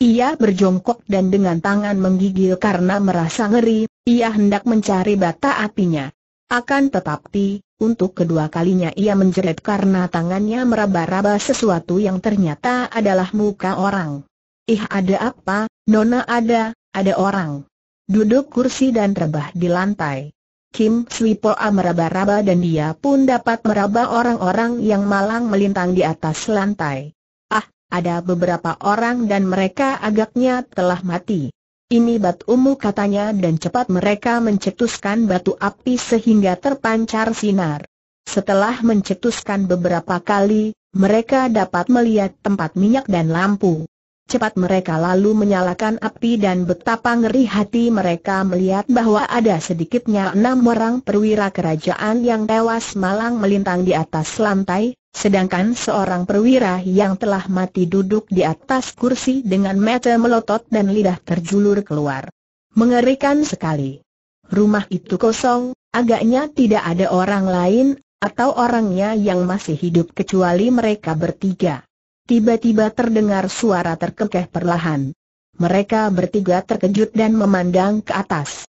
Ia berjongkok dan dengan tangan menggigil karena merasa ngeri, ia hendak mencari bata apinya. Akan tetapi, untuk kedua kalinya ia menjerit karena tangannya meraba-raba sesuatu yang ternyata adalah muka orang. Ih ada apa, Nona ada, ada orang. Duduk kursi dan rebah di lantai. Kim Sui Poa meraba-raba dan dia pun dapat meraba orang-orang yang malang melintang di atas lantai. Ah, ada beberapa orang dan mereka agaknya telah mati. Ini batu umu katanya dan cepat mereka mencetuskan batu api sehingga terpancar sinar. Setelah mencetuskan beberapa kali, mereka dapat melihat tempat minyak dan lampu. Cepat mereka lalu menyalakan api dan betapa ngeri hati mereka melihat bahwa ada sedikitnya enam orang perwira kerajaan yang tewas malang melintang di atas lantai, sedangkan seorang perwira yang telah mati duduk di atas kursi dengan mata melotot dan lidah terjulur keluar. Mengerikan sekali. Rumah itu kosong, agaknya tidak ada orang lain, atau orangnya yang masih hidup kecuali mereka bertiga tiba-tiba terdengar suara terkekeh perlahan. Mereka bertiga terkejut dan memandang ke atas.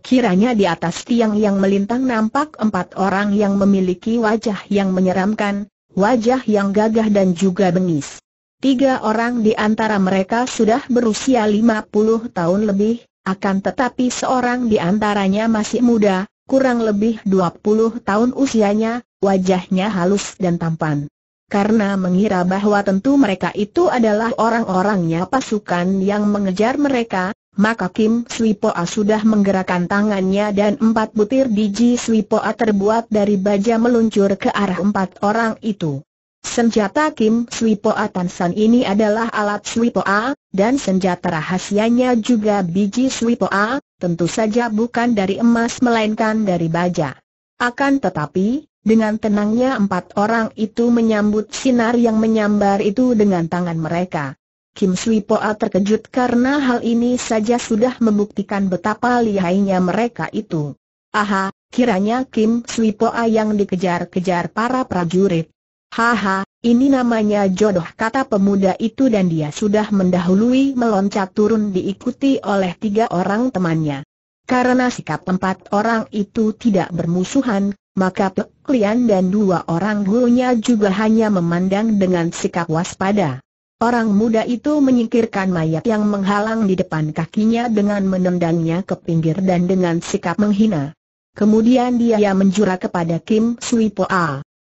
Kiranya di atas tiang yang melintang nampak empat orang yang memiliki wajah yang menyeramkan, wajah yang gagah dan juga bengis. Tiga orang di antara mereka sudah berusia 50 tahun lebih, akan tetapi seorang di antaranya masih muda, kurang lebih 20 tahun usianya, wajahnya halus dan tampan karena mengira bahwa tentu mereka itu adalah orang-orangnya pasukan yang mengejar mereka, maka Kim Swipoa sudah menggerakkan tangannya dan empat butir biji Swipoa terbuat dari baja meluncur ke arah empat orang itu. Senjata Kim Swipoa Tansan ini adalah alat Swipoa, dan senjata rahasianya juga biji Swipoa, tentu saja bukan dari emas melainkan dari baja. Akan tetapi, dengan tenangnya empat orang itu menyambut sinar yang menyambar itu dengan tangan mereka. Kim Sui Poa terkejut karena hal ini saja sudah membuktikan betapa lihainya mereka itu. Aha, kiranya Kim Sui Poa yang dikejar-kejar para prajurit. Haha, ini namanya jodoh kata pemuda itu dan dia sudah mendahului meloncat turun diikuti oleh tiga orang temannya. Karena sikap empat orang itu tidak bermusuhan, maka Pek Lian dan dua orang gurunya juga hanya memandang dengan sikap waspada. Orang muda itu menyingkirkan mayat yang menghalang di depan kakinya dengan menendangnya ke pinggir dan dengan sikap menghina. Kemudian dia menjura kepada Kim Sui Poa. Ah,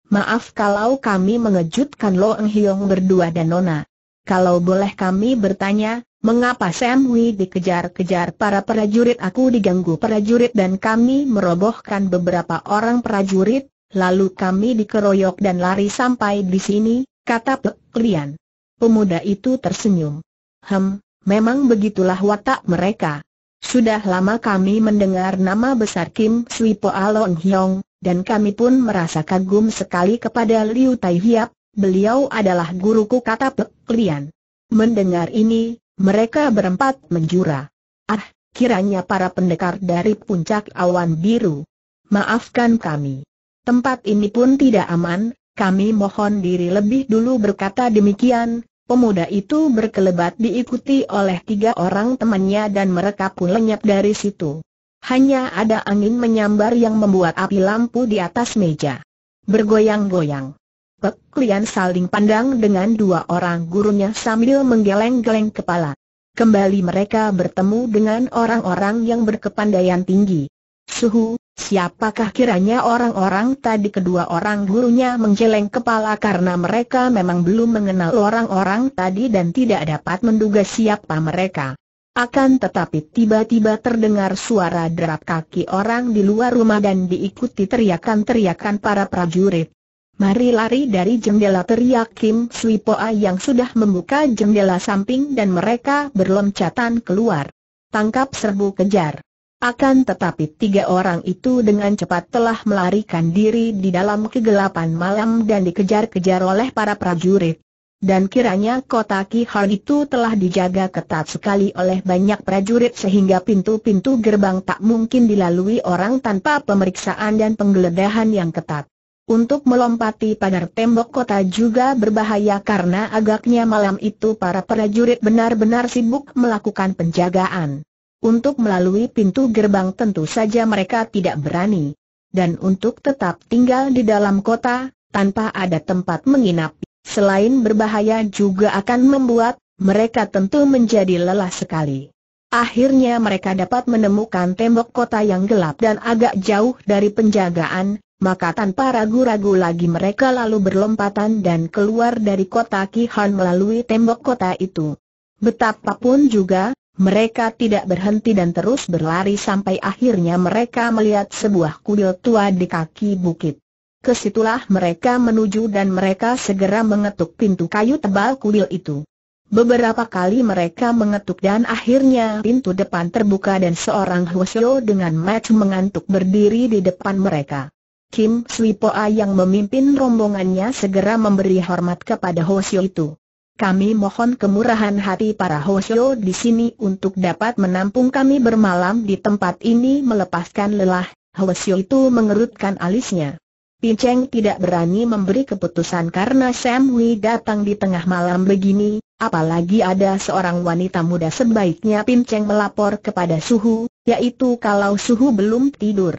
maaf kalau kami mengejutkan Loeng Hiong berdua dan Nona. Kalau boleh kami bertanya, mengapa Sam Hui dikejar-kejar para prajurit aku diganggu prajurit dan kami merobohkan beberapa orang prajurit, lalu kami dikeroyok dan lari sampai di sini, kata Pek Lian. Pemuda itu tersenyum. Hem, memang begitulah watak mereka. Sudah lama kami mendengar nama besar Kim Sui Po Along Hyong, dan kami pun merasa kagum sekali kepada Liu Tai Hiap, beliau adalah guruku kata Pek Lian. Mendengar ini, mereka berempat menjura. Ah, kiranya para pendekar dari puncak awan biru. Maafkan kami. Tempat ini pun tidak aman, kami mohon diri lebih dulu berkata demikian. Pemuda itu berkelebat diikuti oleh tiga orang temannya dan mereka pun lenyap dari situ. Hanya ada angin menyambar yang membuat api lampu di atas meja bergoyang-goyang. Pek saling pandang dengan dua orang gurunya sambil menggeleng-geleng kepala. Kembali mereka bertemu dengan orang-orang yang berkepandaian tinggi. Suhu, siapakah kiranya orang-orang tadi kedua orang gurunya menggeleng kepala karena mereka memang belum mengenal orang-orang tadi dan tidak dapat menduga siapa mereka. Akan tetapi tiba-tiba terdengar suara derap kaki orang di luar rumah dan diikuti teriakan-teriakan para prajurit. Mari lari dari jendela teriak Kim Sui Poa yang sudah membuka jendela samping dan mereka berloncatan keluar. Tangkap serbu kejar. Akan tetapi tiga orang itu dengan cepat telah melarikan diri di dalam kegelapan malam dan dikejar-kejar oleh para prajurit. Dan kiranya kota Kihar itu telah dijaga ketat sekali oleh banyak prajurit sehingga pintu-pintu gerbang tak mungkin dilalui orang tanpa pemeriksaan dan penggeledahan yang ketat. Untuk melompati pagar tembok kota juga berbahaya karena agaknya malam itu para prajurit benar-benar sibuk melakukan penjagaan. Untuk melalui pintu gerbang tentu saja mereka tidak berani. Dan untuk tetap tinggal di dalam kota, tanpa ada tempat menginap, selain berbahaya juga akan membuat mereka tentu menjadi lelah sekali. Akhirnya mereka dapat menemukan tembok kota yang gelap dan agak jauh dari penjagaan, maka tanpa ragu-ragu lagi mereka lalu berlompatan dan keluar dari kota Kihan melalui tembok kota itu. Betapapun juga, mereka tidak berhenti dan terus berlari sampai akhirnya mereka melihat sebuah kuil tua di kaki bukit. Kesitulah mereka menuju dan mereka segera mengetuk pintu kayu tebal kuil itu. Beberapa kali mereka mengetuk dan akhirnya pintu depan terbuka dan seorang Hwasyo dengan mata mengantuk berdiri di depan mereka. Kim Swipoa yang memimpin rombongannya segera memberi hormat kepada Hosio itu. Kami mohon kemurahan hati para Hosio di sini untuk dapat menampung kami bermalam di tempat ini melepaskan lelah. Hosio itu mengerutkan alisnya. Pinceng tidak berani memberi keputusan karena Sam Wei datang di tengah malam begini, apalagi ada seorang wanita muda sebaiknya Pinceng melapor kepada Suhu, yaitu kalau Suhu belum tidur.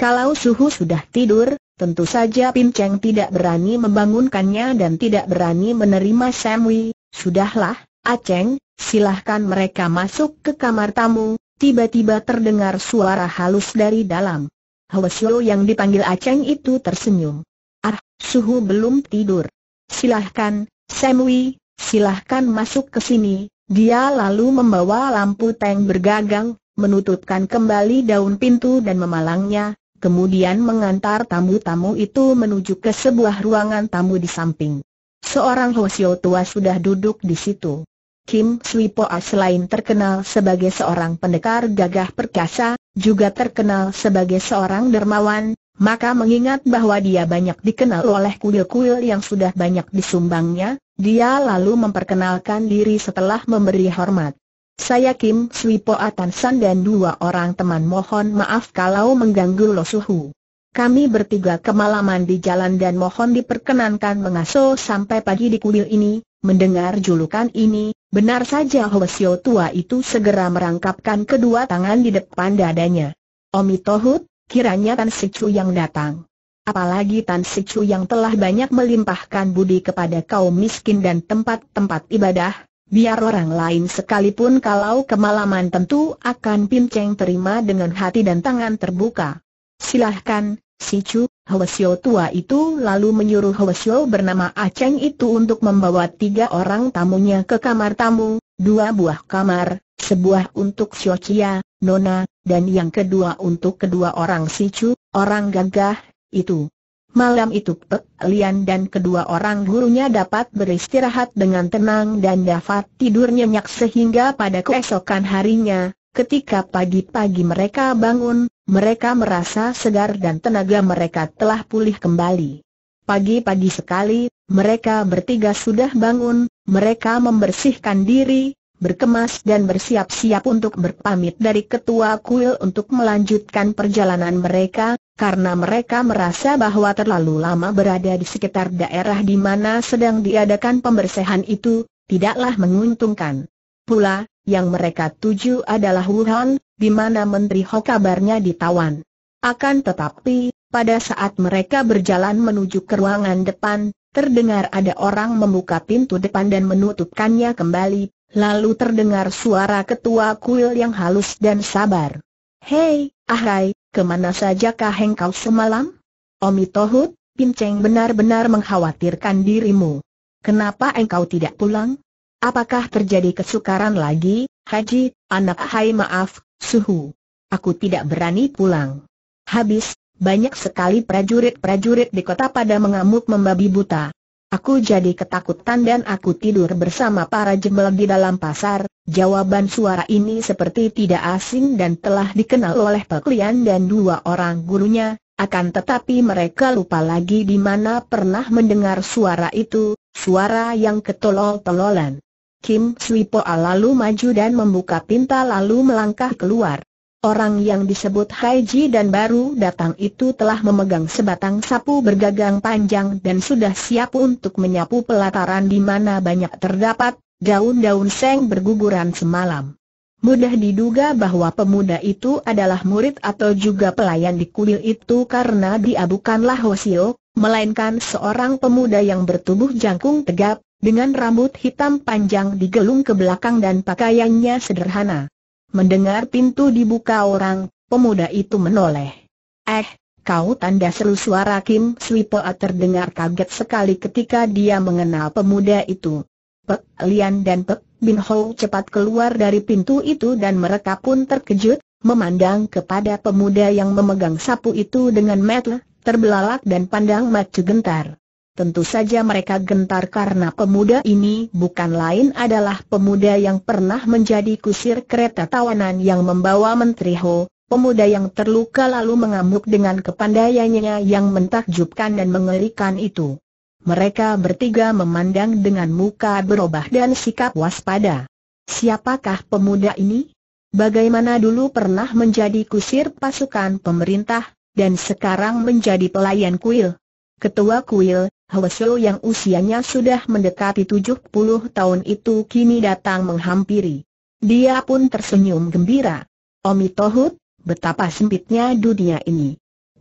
Kalau suhu sudah tidur, tentu saja Pin Cheng tidak berani membangunkannya dan tidak berani menerima Samwi. Sudahlah, Aceng, silahkan mereka masuk ke kamar tamu. Tiba-tiba terdengar suara halus dari dalam. Hwasyo yang dipanggil Aceng itu tersenyum. Ah, suhu belum tidur. Silahkan, Samwi, silahkan masuk ke sini. Dia lalu membawa lampu tank bergagang, menutupkan kembali daun pintu dan memalangnya, kemudian mengantar tamu-tamu itu menuju ke sebuah ruangan tamu di samping. Seorang Hosio tua sudah duduk di situ. Kim Sui Poa selain terkenal sebagai seorang pendekar gagah perkasa, juga terkenal sebagai seorang dermawan, maka mengingat bahwa dia banyak dikenal oleh kuil-kuil yang sudah banyak disumbangnya, dia lalu memperkenalkan diri setelah memberi hormat. Saya Kim Swipo Atansan dan dua orang teman mohon maaf kalau mengganggu suhu. Kami bertiga kemalaman di jalan dan mohon diperkenankan mengaso sampai pagi di kuil ini. Mendengar julukan ini, benar saja Hwasyo tua itu segera merangkapkan kedua tangan di depan dadanya. Omi Tohut, kiranya Tan Sichu yang datang. Apalagi Tan Sichu yang telah banyak melimpahkan budi kepada kaum miskin dan tempat-tempat ibadah, Biar orang lain sekalipun kalau kemalaman tentu akan pinceng terima dengan hati dan tangan terbuka. Silahkan, si Chu, Hwasyo tua itu lalu menyuruh Hwasyo bernama Aceng itu untuk membawa tiga orang tamunya ke kamar tamu, dua buah kamar, sebuah untuk Chia, Nona, dan yang kedua untuk kedua orang si Chu, orang gagah, itu. Malam itu Pek Lian dan kedua orang gurunya dapat beristirahat dengan tenang dan dapat tidur nyenyak sehingga pada keesokan harinya, ketika pagi-pagi mereka bangun, mereka merasa segar dan tenaga mereka telah pulih kembali. Pagi-pagi sekali, mereka bertiga sudah bangun, mereka membersihkan diri, berkemas dan bersiap-siap untuk berpamit dari ketua kuil untuk melanjutkan perjalanan mereka, karena mereka merasa bahwa terlalu lama berada di sekitar daerah di mana sedang diadakan pembersihan itu, tidaklah menguntungkan. Pula, yang mereka tuju adalah Wuhan, di mana Menteri Ho kabarnya ditawan. Akan tetapi, pada saat mereka berjalan menuju ke ruangan depan, Terdengar ada orang membuka pintu depan dan menutupkannya kembali, Lalu terdengar suara ketua kuil yang halus dan sabar. Hei, ahai, kemana sajakah engkau semalam? Omi Tohut, Pinceng benar-benar mengkhawatirkan dirimu. Kenapa engkau tidak pulang? Apakah terjadi kesukaran lagi, Haji, anak hai maaf, suhu. Aku tidak berani pulang. Habis, banyak sekali prajurit-prajurit di kota pada mengamuk membabi buta. Aku jadi ketakutan dan aku tidur bersama para jembel di dalam pasar. Jawaban suara ini seperti tidak asing dan telah dikenal oleh Pak Lian dan dua orang gurunya, akan tetapi mereka lupa lagi di mana pernah mendengar suara itu, suara yang ketolol-tololan. Kim Swipoa lalu maju dan membuka pintu lalu melangkah keluar. Orang yang disebut Haiji dan baru datang itu telah memegang sebatang sapu bergagang panjang dan sudah siap untuk menyapu pelataran di mana banyak terdapat daun-daun seng berguguran semalam. Mudah diduga bahwa pemuda itu adalah murid atau juga pelayan di kuil itu karena dia bukanlah Hosio, melainkan seorang pemuda yang bertubuh jangkung tegap, dengan rambut hitam panjang digelung ke belakang dan pakaiannya sederhana. Mendengar pintu dibuka orang, pemuda itu menoleh. Eh, kau tanda seru suara Kim Swipoa terdengar kaget sekali ketika dia mengenal pemuda itu. Pek Lian dan Pek Bin Ho cepat keluar dari pintu itu dan mereka pun terkejut, memandang kepada pemuda yang memegang sapu itu dengan metel, terbelalak dan pandang macu gentar. Tentu saja mereka gentar karena pemuda ini bukan lain adalah pemuda yang pernah menjadi kusir kereta tawanan yang membawa Menteri Ho, pemuda yang terluka lalu mengamuk dengan kepandaiannya yang mentakjubkan dan mengerikan itu. Mereka bertiga memandang dengan muka berubah dan sikap waspada. Siapakah pemuda ini? Bagaimana dulu pernah menjadi kusir pasukan pemerintah, dan sekarang menjadi pelayan kuil? Ketua kuil, Hwesho yang usianya sudah mendekati 70 tahun itu kini datang menghampiri. Dia pun tersenyum gembira. Omi Tohut, betapa sempitnya dunia ini.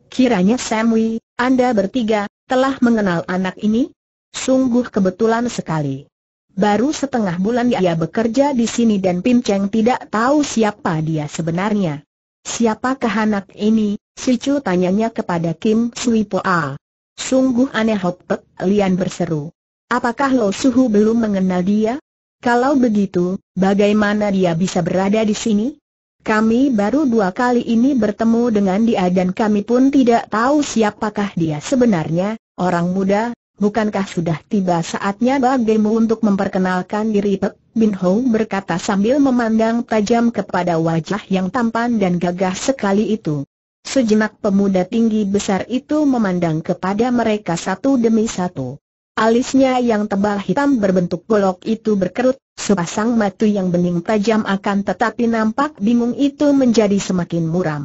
Kiranya Samui, Anda bertiga, telah mengenal anak ini? Sungguh kebetulan sekali. Baru setengah bulan ia bekerja di sini dan Pim Cheng tidak tahu siapa dia sebenarnya. Siapakah anak ini? Si Chu tanyanya kepada Kim Sui Poa. Sungguh aneh Hop Lian berseru. Apakah Lo Suhu belum mengenal dia? Kalau begitu, bagaimana dia bisa berada di sini? Kami baru dua kali ini bertemu dengan dia dan kami pun tidak tahu siapakah dia sebenarnya, orang muda, bukankah sudah tiba saatnya bagimu untuk memperkenalkan diri Pek Bin Ho berkata sambil memandang tajam kepada wajah yang tampan dan gagah sekali itu. Sejenak pemuda tinggi besar itu memandang kepada mereka satu demi satu. Alisnya yang tebal hitam berbentuk golok itu berkerut, sepasang mata yang bening tajam akan tetapi nampak bingung itu menjadi semakin muram.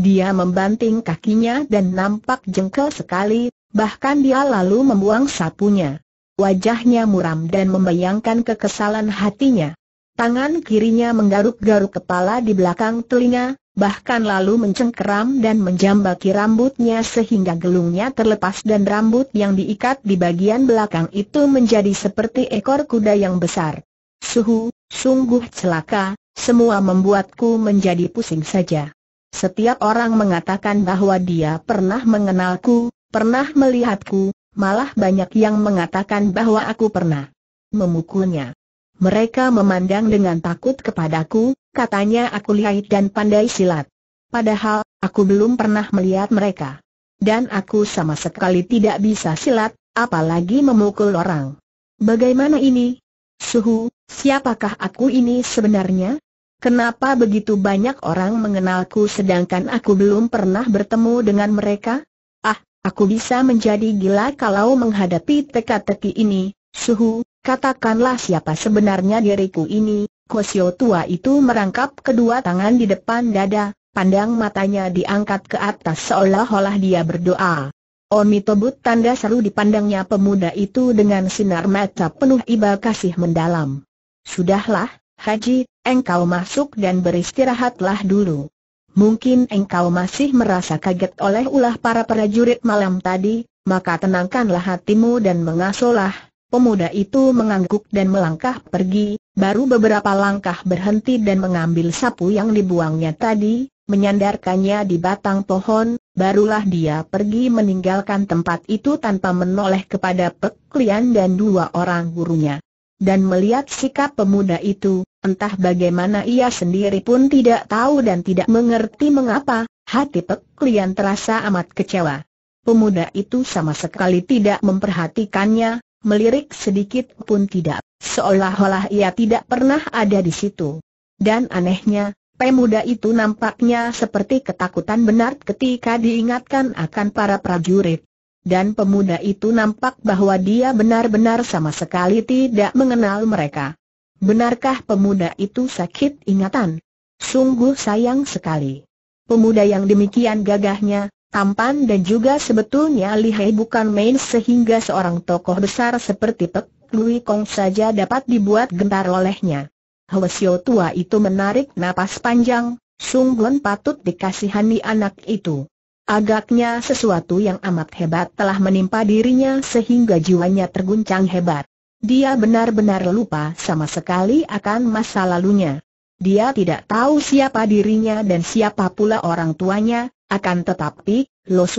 Dia membanting kakinya dan nampak jengkel sekali, bahkan dia lalu membuang sapunya. Wajahnya muram dan membayangkan kekesalan hatinya. Tangan kirinya menggaruk-garuk kepala di belakang telinga, bahkan lalu mencengkeram dan menjambaki rambutnya sehingga gelungnya terlepas dan rambut yang diikat di bagian belakang itu menjadi seperti ekor kuda yang besar. Suhu, sungguh celaka, semua membuatku menjadi pusing saja. Setiap orang mengatakan bahwa dia pernah mengenalku, pernah melihatku, malah banyak yang mengatakan bahwa aku pernah memukulnya. Mereka memandang dengan takut kepadaku, Katanya aku lihai dan pandai silat. Padahal, aku belum pernah melihat mereka. Dan aku sama sekali tidak bisa silat, apalagi memukul orang. Bagaimana ini? Suhu, siapakah aku ini sebenarnya? Kenapa begitu banyak orang mengenalku sedangkan aku belum pernah bertemu dengan mereka? Ah, aku bisa menjadi gila kalau menghadapi teka-teki ini, Suhu, katakanlah siapa sebenarnya diriku ini, Kosio tua itu merangkap kedua tangan di depan dada, pandang matanya diangkat ke atas seolah-olah dia berdoa. Omitobut tanda seru dipandangnya pemuda itu dengan sinar mata penuh iba kasih mendalam. Sudahlah, Haji, engkau masuk dan beristirahatlah dulu. Mungkin engkau masih merasa kaget oleh ulah para prajurit malam tadi, maka tenangkanlah hatimu dan mengasolah. Pemuda itu mengangguk dan melangkah pergi, baru beberapa langkah berhenti dan mengambil sapu yang dibuangnya tadi, menyandarkannya di batang pohon, barulah dia pergi meninggalkan tempat itu tanpa menoleh kepada Pek dan dua orang gurunya. Dan melihat sikap pemuda itu, entah bagaimana ia sendiri pun tidak tahu dan tidak mengerti mengapa, hati Pek terasa amat kecewa. Pemuda itu sama sekali tidak memperhatikannya, melirik sedikit pun tidak. Seolah-olah ia tidak pernah ada di situ. Dan anehnya, pemuda itu nampaknya seperti ketakutan benar ketika diingatkan akan para prajurit. Dan pemuda itu nampak bahwa dia benar-benar sama sekali tidak mengenal mereka. Benarkah pemuda itu sakit ingatan? Sungguh sayang sekali. Pemuda yang demikian gagahnya, tampan dan juga sebetulnya lihai bukan main sehingga seorang tokoh besar seperti Pek Lui Kong saja dapat dibuat gentar olehnya. Hwasyo tua itu menarik napas panjang, Sung Gun patut dikasihani anak itu. Agaknya sesuatu yang amat hebat telah menimpa dirinya sehingga jiwanya terguncang hebat. Dia benar-benar lupa sama sekali akan masa lalunya. Dia tidak tahu siapa dirinya dan siapa pula orang tuanya, akan tetapi, Lo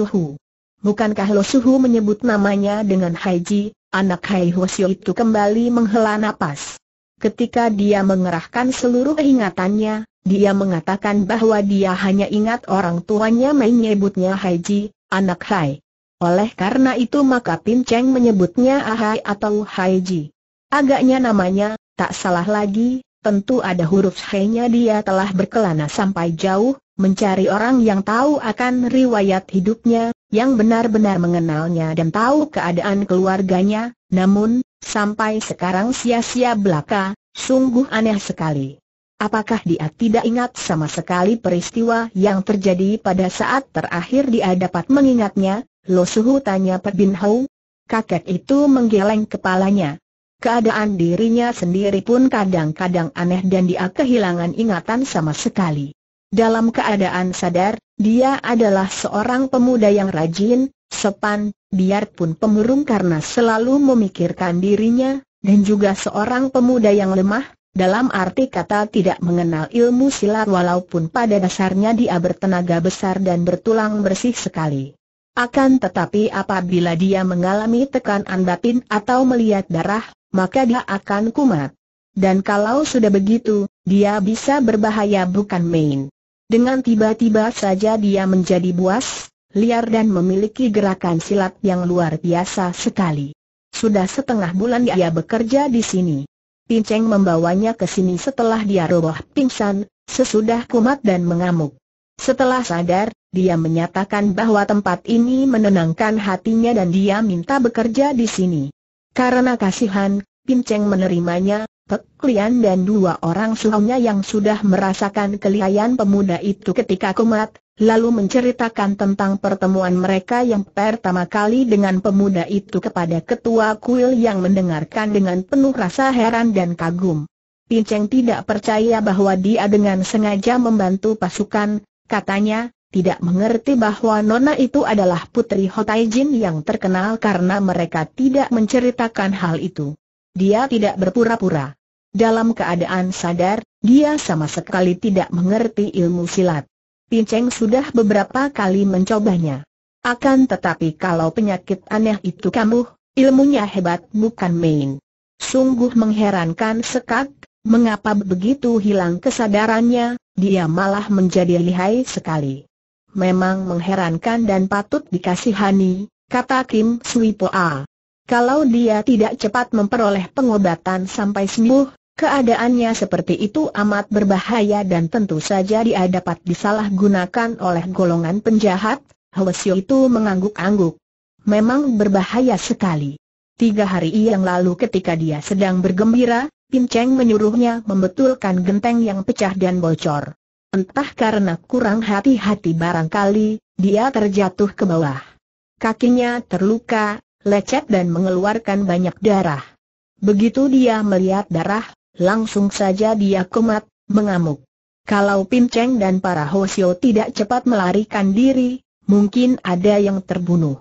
Bukankah Lo menyebut namanya dengan Haiji, Anak Hai Hosio itu kembali menghela nafas. Ketika dia mengerahkan seluruh ingatannya, dia mengatakan bahwa dia hanya ingat orang tuanya menyebutnya Haiji, anak Hai. Oleh karena itu maka Pin Cheng menyebutnya Ahai atau Haiji. Agaknya namanya, tak salah lagi, tentu ada huruf h nya dia telah berkelana sampai jauh, mencari orang yang tahu akan riwayat hidupnya, yang benar-benar mengenalnya dan tahu keadaan keluarganya, namun, sampai sekarang sia-sia belaka, sungguh aneh sekali. Apakah dia tidak ingat sama sekali peristiwa yang terjadi pada saat terakhir dia dapat mengingatnya? Lo Suhu tanya Pak Bin Hou. Kakek itu menggeleng kepalanya. Keadaan dirinya sendiri pun kadang-kadang aneh dan dia kehilangan ingatan sama sekali. Dalam keadaan sadar, dia adalah seorang pemuda yang rajin, sepan, biarpun pemurung karena selalu memikirkan dirinya, dan juga seorang pemuda yang lemah, dalam arti kata tidak mengenal ilmu silat walaupun pada dasarnya dia bertenaga besar dan bertulang bersih sekali. Akan tetapi apabila dia mengalami tekanan batin atau melihat darah, maka dia akan kumat. Dan kalau sudah begitu, dia bisa berbahaya bukan main. Dengan tiba-tiba saja dia menjadi buas, liar dan memiliki gerakan silat yang luar biasa sekali. Sudah setengah bulan dia bekerja di sini. Pinceng membawanya ke sini setelah dia roboh pingsan, sesudah kumat dan mengamuk. Setelah sadar, dia menyatakan bahwa tempat ini menenangkan hatinya dan dia minta bekerja di sini. Karena kasihan, Pinceng menerimanya, Pek dan dua orang suhunya yang sudah merasakan kelihayan pemuda itu ketika kumat, lalu menceritakan tentang pertemuan mereka yang pertama kali dengan pemuda itu kepada ketua kuil yang mendengarkan dengan penuh rasa heran dan kagum. Pinceng tidak percaya bahwa dia dengan sengaja membantu pasukan, katanya, tidak mengerti bahwa Nona itu adalah putri Hotai Jin yang terkenal karena mereka tidak menceritakan hal itu. Dia tidak berpura-pura. Dalam keadaan sadar, dia sama sekali tidak mengerti ilmu silat. Pinceng sudah beberapa kali mencobanya. Akan tetapi kalau penyakit aneh itu kamu, ilmunya hebat bukan main. Sungguh mengherankan sekak, mengapa begitu hilang kesadarannya, dia malah menjadi lihai sekali. Memang mengherankan dan patut dikasihani, kata Kim Sui Poa. Kalau dia tidak cepat memperoleh pengobatan sampai sembuh, Keadaannya seperti itu amat berbahaya dan tentu saja dia dapat disalahgunakan oleh golongan penjahat, Hwasyo itu mengangguk-angguk. Memang berbahaya sekali. Tiga hari yang lalu ketika dia sedang bergembira, Pinceng menyuruhnya membetulkan genteng yang pecah dan bocor. Entah karena kurang hati-hati barangkali, dia terjatuh ke bawah. Kakinya terluka, lecet dan mengeluarkan banyak darah. Begitu dia melihat darah, Langsung saja dia kumat, mengamuk. Kalau Pinceng dan para Hosio tidak cepat melarikan diri, mungkin ada yang terbunuh.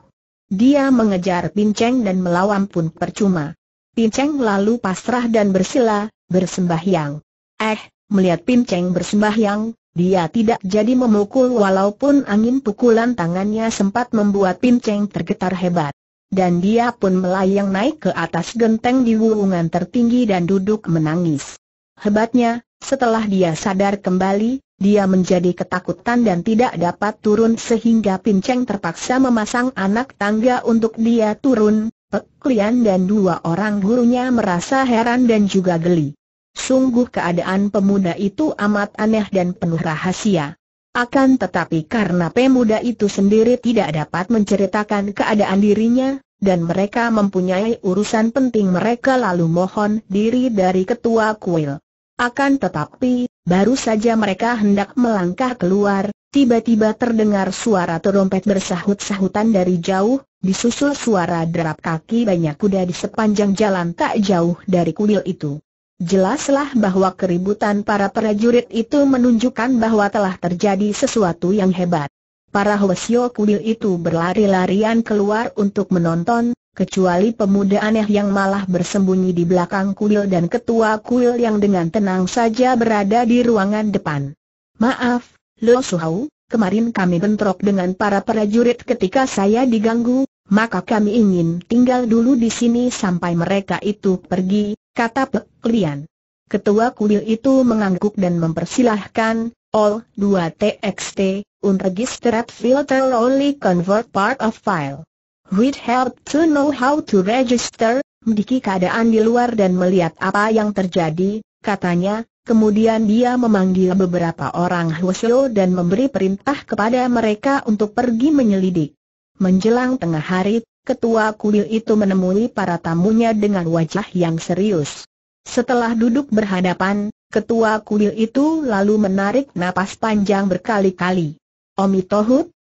Dia mengejar Pinceng dan melawan pun percuma. Pinceng lalu pasrah dan bersila, bersembahyang. Eh, melihat Pinceng bersembahyang, dia tidak jadi memukul walaupun angin pukulan tangannya sempat membuat Pinceng tergetar hebat dan dia pun melayang naik ke atas genteng di wulungan tertinggi dan duduk menangis. Hebatnya, setelah dia sadar kembali, dia menjadi ketakutan dan tidak dapat turun sehingga Pinceng terpaksa memasang anak tangga untuk dia turun. Peklian dan dua orang gurunya merasa heran dan juga geli. Sungguh keadaan pemuda itu amat aneh dan penuh rahasia. Akan tetapi karena pemuda itu sendiri tidak dapat menceritakan keadaan dirinya, dan mereka mempunyai urusan penting mereka lalu mohon diri dari ketua kuil. Akan tetapi, baru saja mereka hendak melangkah keluar, tiba-tiba terdengar suara terompet bersahut-sahutan dari jauh, disusul suara derap kaki banyak kuda di sepanjang jalan tak jauh dari kuil itu. Jelaslah bahwa keributan para prajurit itu menunjukkan bahwa telah terjadi sesuatu yang hebat. Para Hwasyo Kudil itu berlari-larian keluar untuk menonton, kecuali pemuda aneh yang malah bersembunyi di belakang kuil dan ketua kuil yang dengan tenang saja berada di ruangan depan. Maaf, Lo Suhau, kemarin kami bentrok dengan para prajurit ketika saya diganggu, maka kami ingin tinggal dulu di sini sampai mereka itu pergi, kata Pek Lian. Ketua kuil itu mengangguk dan mempersilahkan, all 2 TXT, unregistered filter only convert part of file. With help to know how to register, mendiki keadaan di luar dan melihat apa yang terjadi, katanya, kemudian dia memanggil beberapa orang Hwasyo dan memberi perintah kepada mereka untuk pergi menyelidik. Menjelang tengah hari, ketua kuil itu menemui para tamunya dengan wajah yang serius. Setelah duduk berhadapan, ketua kuil itu lalu menarik napas panjang berkali-kali. Omi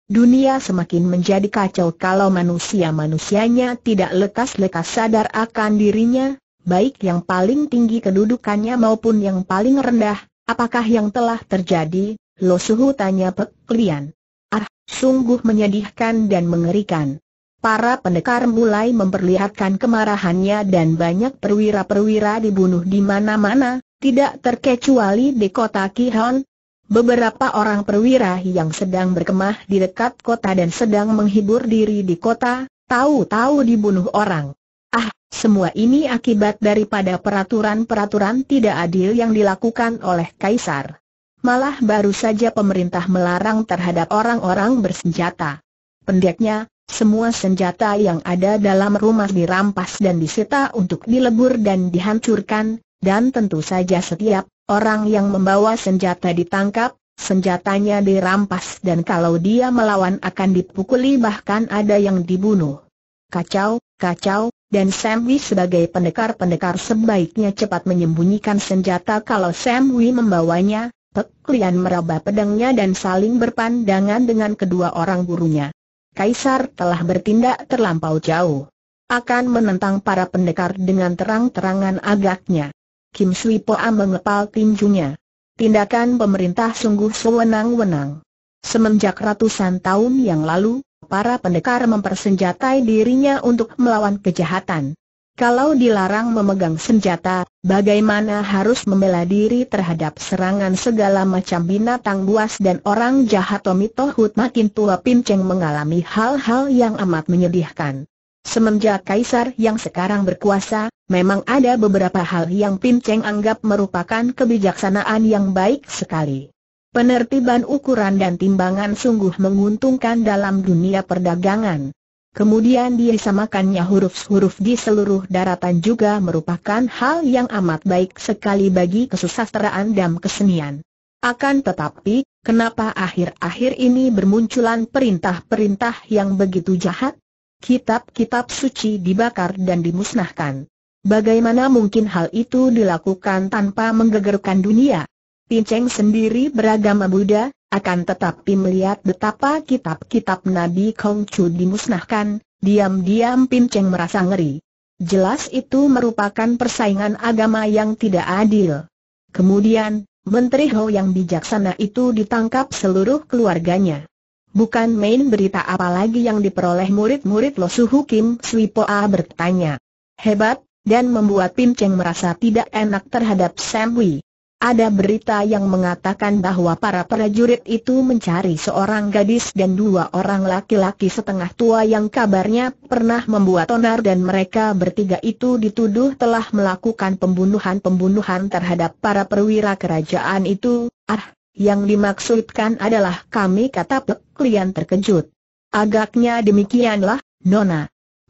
dunia semakin menjadi kacau kalau manusia-manusianya tidak lekas-lekas sadar akan dirinya, baik yang paling tinggi kedudukannya maupun yang paling rendah, apakah yang telah terjadi, Lo Suhu tanya Pek Lian. Ah, sungguh menyedihkan dan mengerikan. Para pendekar mulai memperlihatkan kemarahannya dan banyak perwira-perwira dibunuh di mana-mana, tidak terkecuali di kota Kihon. Beberapa orang perwira yang sedang berkemah di dekat kota dan sedang menghibur diri di kota, tahu-tahu dibunuh orang. Ah, semua ini akibat daripada peraturan-peraturan tidak adil yang dilakukan oleh Kaisar. Malah baru saja pemerintah melarang terhadap orang-orang bersenjata. Pendeknya, semua senjata yang ada dalam rumah dirampas dan disita untuk dilebur dan dihancurkan, dan tentu saja setiap orang yang membawa senjata ditangkap, senjatanya dirampas dan kalau dia melawan akan dipukuli bahkan ada yang dibunuh. Kacau, kacau, dan Sam Wee sebagai pendekar-pendekar sebaiknya cepat menyembunyikan senjata kalau Sam Wee membawanya, Pek Lian meraba pedangnya dan saling berpandangan dengan kedua orang gurunya. Kaisar telah bertindak terlampau jauh. Akan menentang para pendekar dengan terang-terangan agaknya. Kim Sui Poa mengepal tinjunya. Tindakan pemerintah sungguh sewenang-wenang. Semenjak ratusan tahun yang lalu, para pendekar mempersenjatai dirinya untuk melawan kejahatan. Kalau dilarang memegang senjata, bagaimana harus membela diri terhadap serangan segala macam binatang buas dan orang jahat Tommy Tohut makin tua Pinceng mengalami hal-hal yang amat menyedihkan. Semenjak Kaisar yang sekarang berkuasa, memang ada beberapa hal yang Pinceng anggap merupakan kebijaksanaan yang baik sekali. Penertiban ukuran dan timbangan sungguh menguntungkan dalam dunia perdagangan. Kemudian dia disamakannya huruf-huruf di seluruh daratan juga merupakan hal yang amat baik sekali bagi kesusasteraan dan kesenian. Akan tetapi, kenapa akhir-akhir ini bermunculan perintah-perintah yang begitu jahat? Kitab-kitab suci dibakar dan dimusnahkan. Bagaimana mungkin hal itu dilakukan tanpa menggegerkan dunia? Pinceng sendiri beragama Buddha, akan tetapi melihat betapa kitab-kitab Nabi Kong Kongcu dimusnahkan, diam-diam Pin Cheng merasa ngeri. Jelas itu merupakan persaingan agama yang tidak adil. Kemudian, Menteri Ho yang bijaksana itu ditangkap seluruh keluarganya. Bukan main berita apa lagi yang diperoleh murid-murid Hu Kim Sui Swipoa bertanya. Hebat, dan membuat Pin Cheng merasa tidak enak terhadap Sam Wei. Ada berita yang mengatakan bahwa para prajurit itu mencari seorang gadis dan dua orang laki-laki setengah tua yang kabarnya pernah membuat onar dan mereka bertiga itu dituduh telah melakukan pembunuhan-pembunuhan terhadap para perwira kerajaan itu. Ah, yang dimaksudkan adalah kami kata Pek Lian terkejut. Agaknya demikianlah, Nona.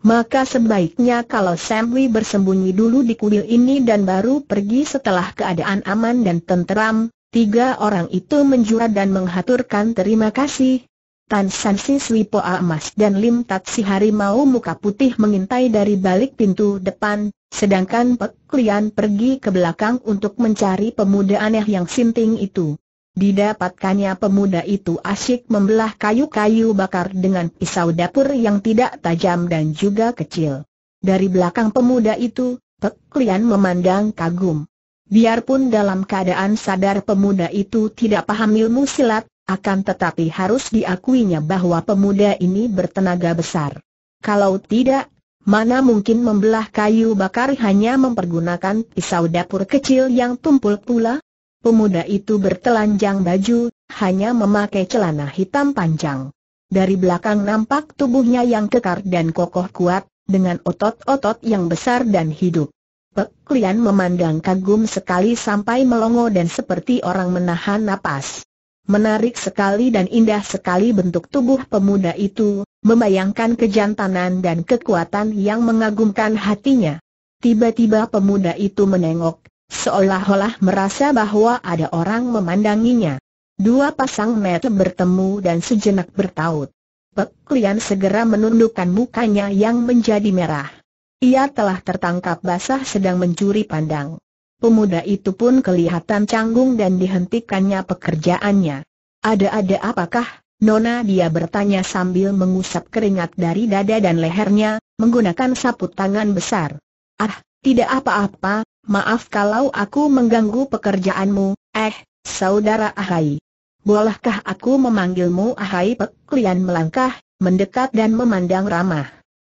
Maka sebaiknya kalau Sam bersembunyi dulu di kuil ini dan baru pergi setelah keadaan aman dan tenteram, tiga orang itu menjura dan menghaturkan terima kasih. Tan San Si Sui Poa Emas dan Lim Tat Si Harimau Muka Putih mengintai dari balik pintu depan, sedangkan Pek Klian pergi ke belakang untuk mencari pemuda aneh yang sinting itu. Didapatkannya pemuda itu asyik membelah kayu-kayu bakar dengan pisau dapur yang tidak tajam dan juga kecil. Dari belakang pemuda itu, Pek memandang kagum. Biarpun dalam keadaan sadar pemuda itu tidak paham ilmu silat, akan tetapi harus diakuinya bahwa pemuda ini bertenaga besar. Kalau tidak, mana mungkin membelah kayu bakar hanya mempergunakan pisau dapur kecil yang tumpul pula? Pemuda itu bertelanjang baju, hanya memakai celana hitam panjang. Dari belakang nampak tubuhnya yang kekar dan kokoh kuat, dengan otot-otot yang besar dan hidup. Pek Lian memandang kagum sekali sampai melongo dan seperti orang menahan napas. Menarik sekali dan indah sekali bentuk tubuh pemuda itu, membayangkan kejantanan dan kekuatan yang mengagumkan hatinya. Tiba-tiba pemuda itu menengok, Seolah-olah merasa bahwa ada orang memandanginya. Dua pasang mata bertemu dan sejenak bertaut. Pek Lian segera menundukkan mukanya yang menjadi merah. Ia telah tertangkap basah sedang mencuri pandang. Pemuda itu pun kelihatan canggung dan dihentikannya pekerjaannya. Ada-ada apakah, Nona dia bertanya sambil mengusap keringat dari dada dan lehernya, menggunakan sapu tangan besar. Ah, tidak apa-apa, Maaf kalau aku mengganggu pekerjaanmu, eh, saudara Ahai. Bolehkah aku memanggilmu Ahai Peklian melangkah, mendekat dan memandang ramah.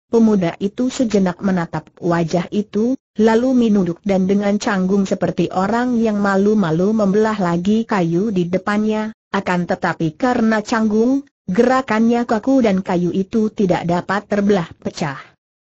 Pemuda itu sejenak menatap wajah itu, lalu minuduk dan dengan canggung seperti orang yang malu-malu membelah lagi kayu di depannya, akan tetapi karena canggung, gerakannya kaku dan kayu itu tidak dapat terbelah pecah.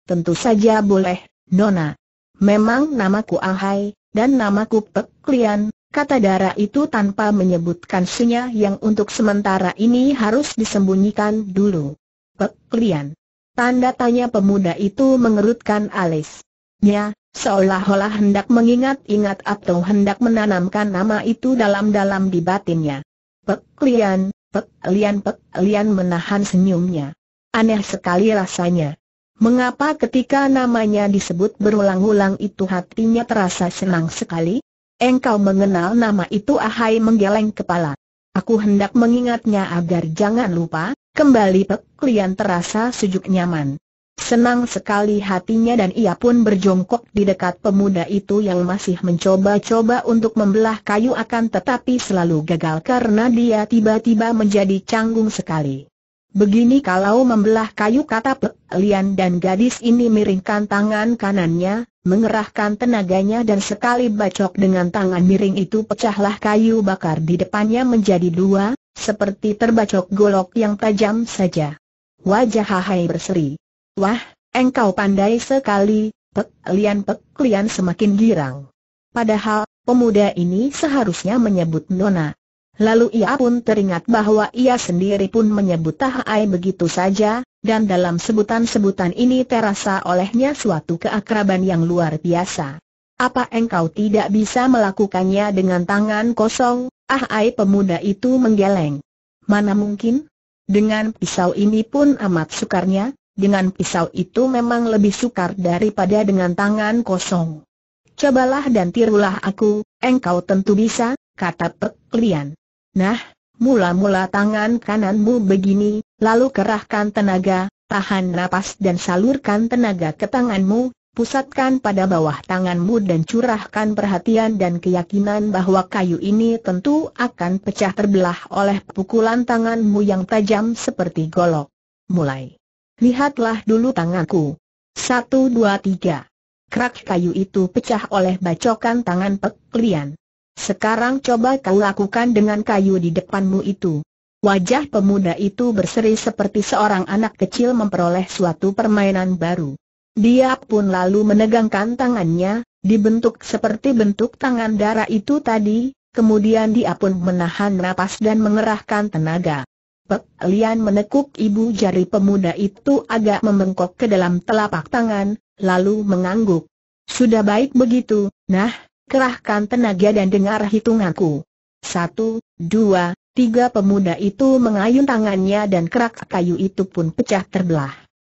Tentu saja boleh, Nona, Memang namaku Ahai, dan namaku Peklian," kata darah itu tanpa menyebutkan sunya yang untuk sementara ini harus disembunyikan dulu. Peklian. Tanda tanya pemuda itu mengerutkan alis. Ya, seolah-olah hendak mengingat-ingat atau hendak menanamkan nama itu dalam-dalam di batinnya. Peklian, Peklian, Peklian menahan senyumnya. Aneh sekali rasanya. Mengapa ketika namanya disebut berulang-ulang itu hatinya terasa senang sekali? Engkau mengenal nama itu Ahai menggeleng kepala. Aku hendak mengingatnya agar jangan lupa, kembali peklian klien terasa sejuk nyaman. Senang sekali hatinya dan ia pun berjongkok di dekat pemuda itu yang masih mencoba-coba untuk membelah kayu akan tetapi selalu gagal karena dia tiba-tiba menjadi canggung sekali. Begini kalau membelah kayu kata Pek Lian dan gadis ini miringkan tangan kanannya, mengerahkan tenaganya dan sekali bacok dengan tangan miring itu pecahlah kayu bakar di depannya menjadi dua, seperti terbacok golok yang tajam saja. Wajah Hahai berseri. Wah, engkau pandai sekali, Pek Lian Pek Lian semakin girang. Padahal, pemuda ini seharusnya menyebut Nona, Lalu ia pun teringat bahwa ia sendiri pun menyebut Tahai begitu saja, dan dalam sebutan-sebutan ini terasa olehnya suatu keakraban yang luar biasa. Apa engkau tidak bisa melakukannya dengan tangan kosong? Ahai pemuda itu menggeleng. Mana mungkin? Dengan pisau ini pun amat sukarnya, dengan pisau itu memang lebih sukar daripada dengan tangan kosong. Cobalah dan tirulah aku, engkau tentu bisa, kata Pek Lian. Nah, mula-mula tangan kananmu begini, lalu kerahkan tenaga, tahan napas dan salurkan tenaga ke tanganmu, pusatkan pada bawah tanganmu dan curahkan perhatian dan keyakinan bahwa kayu ini tentu akan pecah terbelah oleh pukulan tanganmu yang tajam seperti golok. Mulai. Lihatlah dulu tanganku. Satu dua tiga. Krak kayu itu pecah oleh bacokan tangan peklian. Sekarang coba kau lakukan dengan kayu di depanmu itu. Wajah pemuda itu berseri seperti seorang anak kecil memperoleh suatu permainan baru. Dia pun lalu menegangkan tangannya, dibentuk seperti bentuk tangan darah itu tadi, kemudian dia pun menahan napas dan mengerahkan tenaga. Pek Lian menekuk ibu jari pemuda itu agak membengkok ke dalam telapak tangan, lalu mengangguk. Sudah baik begitu, nah, kerahkan tenaga dan dengar hitunganku. Satu, dua, tiga pemuda itu mengayun tangannya dan kerak kayu itu pun pecah terbelah.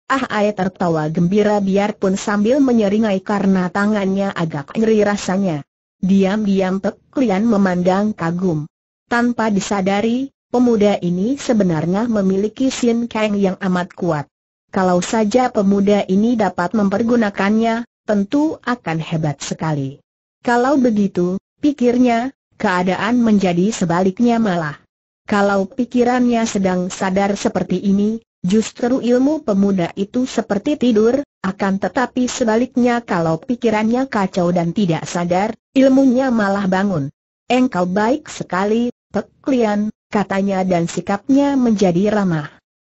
Ah ayah tertawa gembira biarpun sambil menyeringai karena tangannya agak ngeri rasanya. Diam-diam Pek memandang kagum. Tanpa disadari, pemuda ini sebenarnya memiliki Sin keng yang amat kuat. Kalau saja pemuda ini dapat mempergunakannya, tentu akan hebat sekali. Kalau begitu, pikirnya, keadaan menjadi sebaliknya malah. Kalau pikirannya sedang sadar seperti ini, justru ilmu pemuda itu seperti tidur, akan tetapi sebaliknya kalau pikirannya kacau dan tidak sadar, ilmunya malah bangun. Engkau baik sekali, Peklian, katanya dan sikapnya menjadi ramah.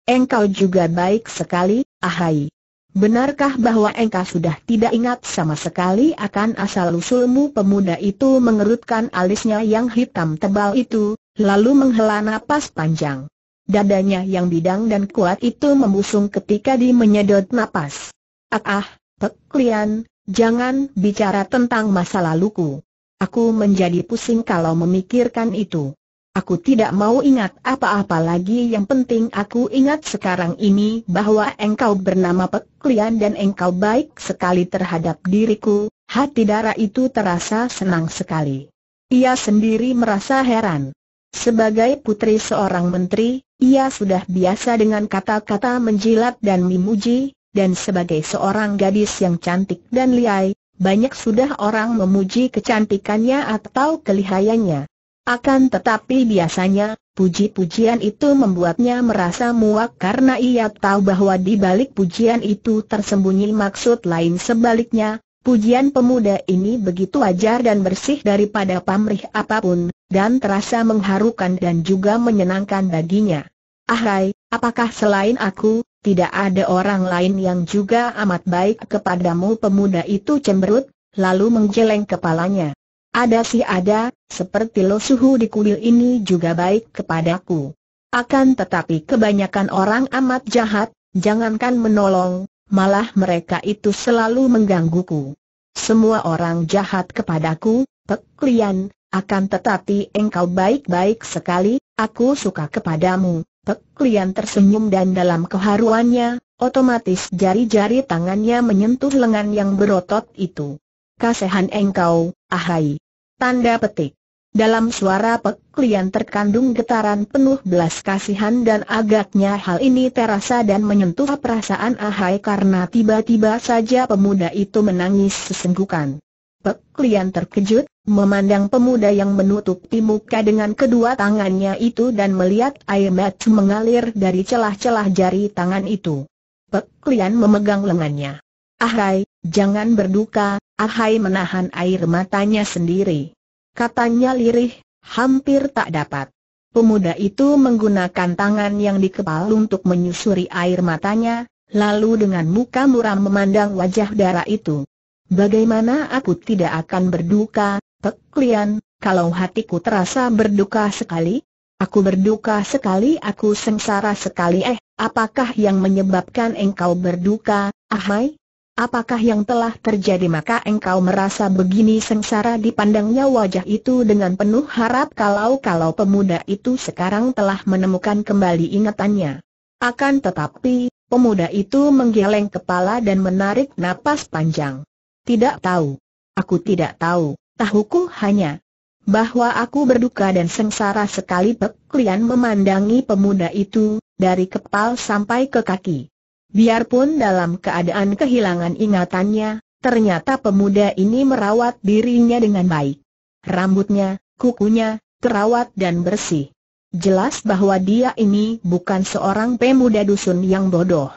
Engkau juga baik sekali, Ahai. Benarkah bahwa engkau sudah tidak ingat sama sekali akan asal-usulmu pemuda itu mengerutkan alisnya yang hitam tebal itu, lalu menghela napas panjang. Dadanya yang bidang dan kuat itu membusung ketika dia menyedot napas. Ah ah, peklian, jangan bicara tentang masa laluku. Aku menjadi pusing kalau memikirkan itu. Aku tidak mau ingat apa-apa lagi yang penting aku ingat sekarang ini bahwa engkau bernama Peklian dan engkau baik sekali terhadap diriku, hati darah itu terasa senang sekali. Ia sendiri merasa heran. Sebagai putri seorang menteri, ia sudah biasa dengan kata-kata menjilat dan memuji, dan sebagai seorang gadis yang cantik dan liai, banyak sudah orang memuji kecantikannya atau kelihayannya. Akan tetapi biasanya, puji-pujian itu membuatnya merasa muak karena ia tahu bahwa di balik pujian itu tersembunyi maksud lain sebaliknya, pujian pemuda ini begitu wajar dan bersih daripada pamrih apapun, dan terasa mengharukan dan juga menyenangkan baginya. Ahai, apakah selain aku, tidak ada orang lain yang juga amat baik kepadamu pemuda itu cemberut, lalu menggeleng kepalanya. Ada sih ada, seperti lo suhu di kuil ini juga baik kepadaku. Akan tetapi kebanyakan orang amat jahat, jangankan menolong, malah mereka itu selalu menggangguku. Semua orang jahat kepadaku, peklian. akan tetapi engkau baik-baik sekali, aku suka kepadamu. peklian. tersenyum dan dalam keharuannya, otomatis jari-jari tangannya menyentuh lengan yang berotot itu. Kasehan engkau, ahai. Tanda petik. Dalam suara peklian terkandung getaran penuh belas kasihan dan agaknya hal ini terasa dan menyentuh perasaan Ahai karena tiba-tiba saja pemuda itu menangis sesenggukan. Peklian terkejut, memandang pemuda yang menutupi muka dengan kedua tangannya itu dan melihat air mata mengalir dari celah-celah jari tangan itu. Peklian memegang lengannya. Ahai, jangan berduka, Ahai menahan air matanya sendiri. Katanya lirih, hampir tak dapat. Pemuda itu menggunakan tangan yang dikepal untuk menyusuri air matanya, lalu dengan muka muram memandang wajah darah itu. Bagaimana aku tidak akan berduka, Peklian, kalau hatiku terasa berduka sekali? Aku berduka sekali, aku sengsara sekali eh, apakah yang menyebabkan engkau berduka, ahai? Apakah yang telah terjadi maka engkau merasa begini sengsara dipandangnya wajah itu dengan penuh harap kalau-kalau pemuda itu sekarang telah menemukan kembali ingatannya. Akan tetapi, pemuda itu menggeleng kepala dan menarik napas panjang. Tidak tahu. Aku tidak tahu, tahuku hanya bahwa aku berduka dan sengsara sekali peklian memandangi pemuda itu, dari kepal sampai ke kaki. Biarpun dalam keadaan kehilangan ingatannya, ternyata pemuda ini merawat dirinya dengan baik. Rambutnya, kukunya, terawat dan bersih. Jelas bahwa dia ini bukan seorang pemuda dusun yang bodoh.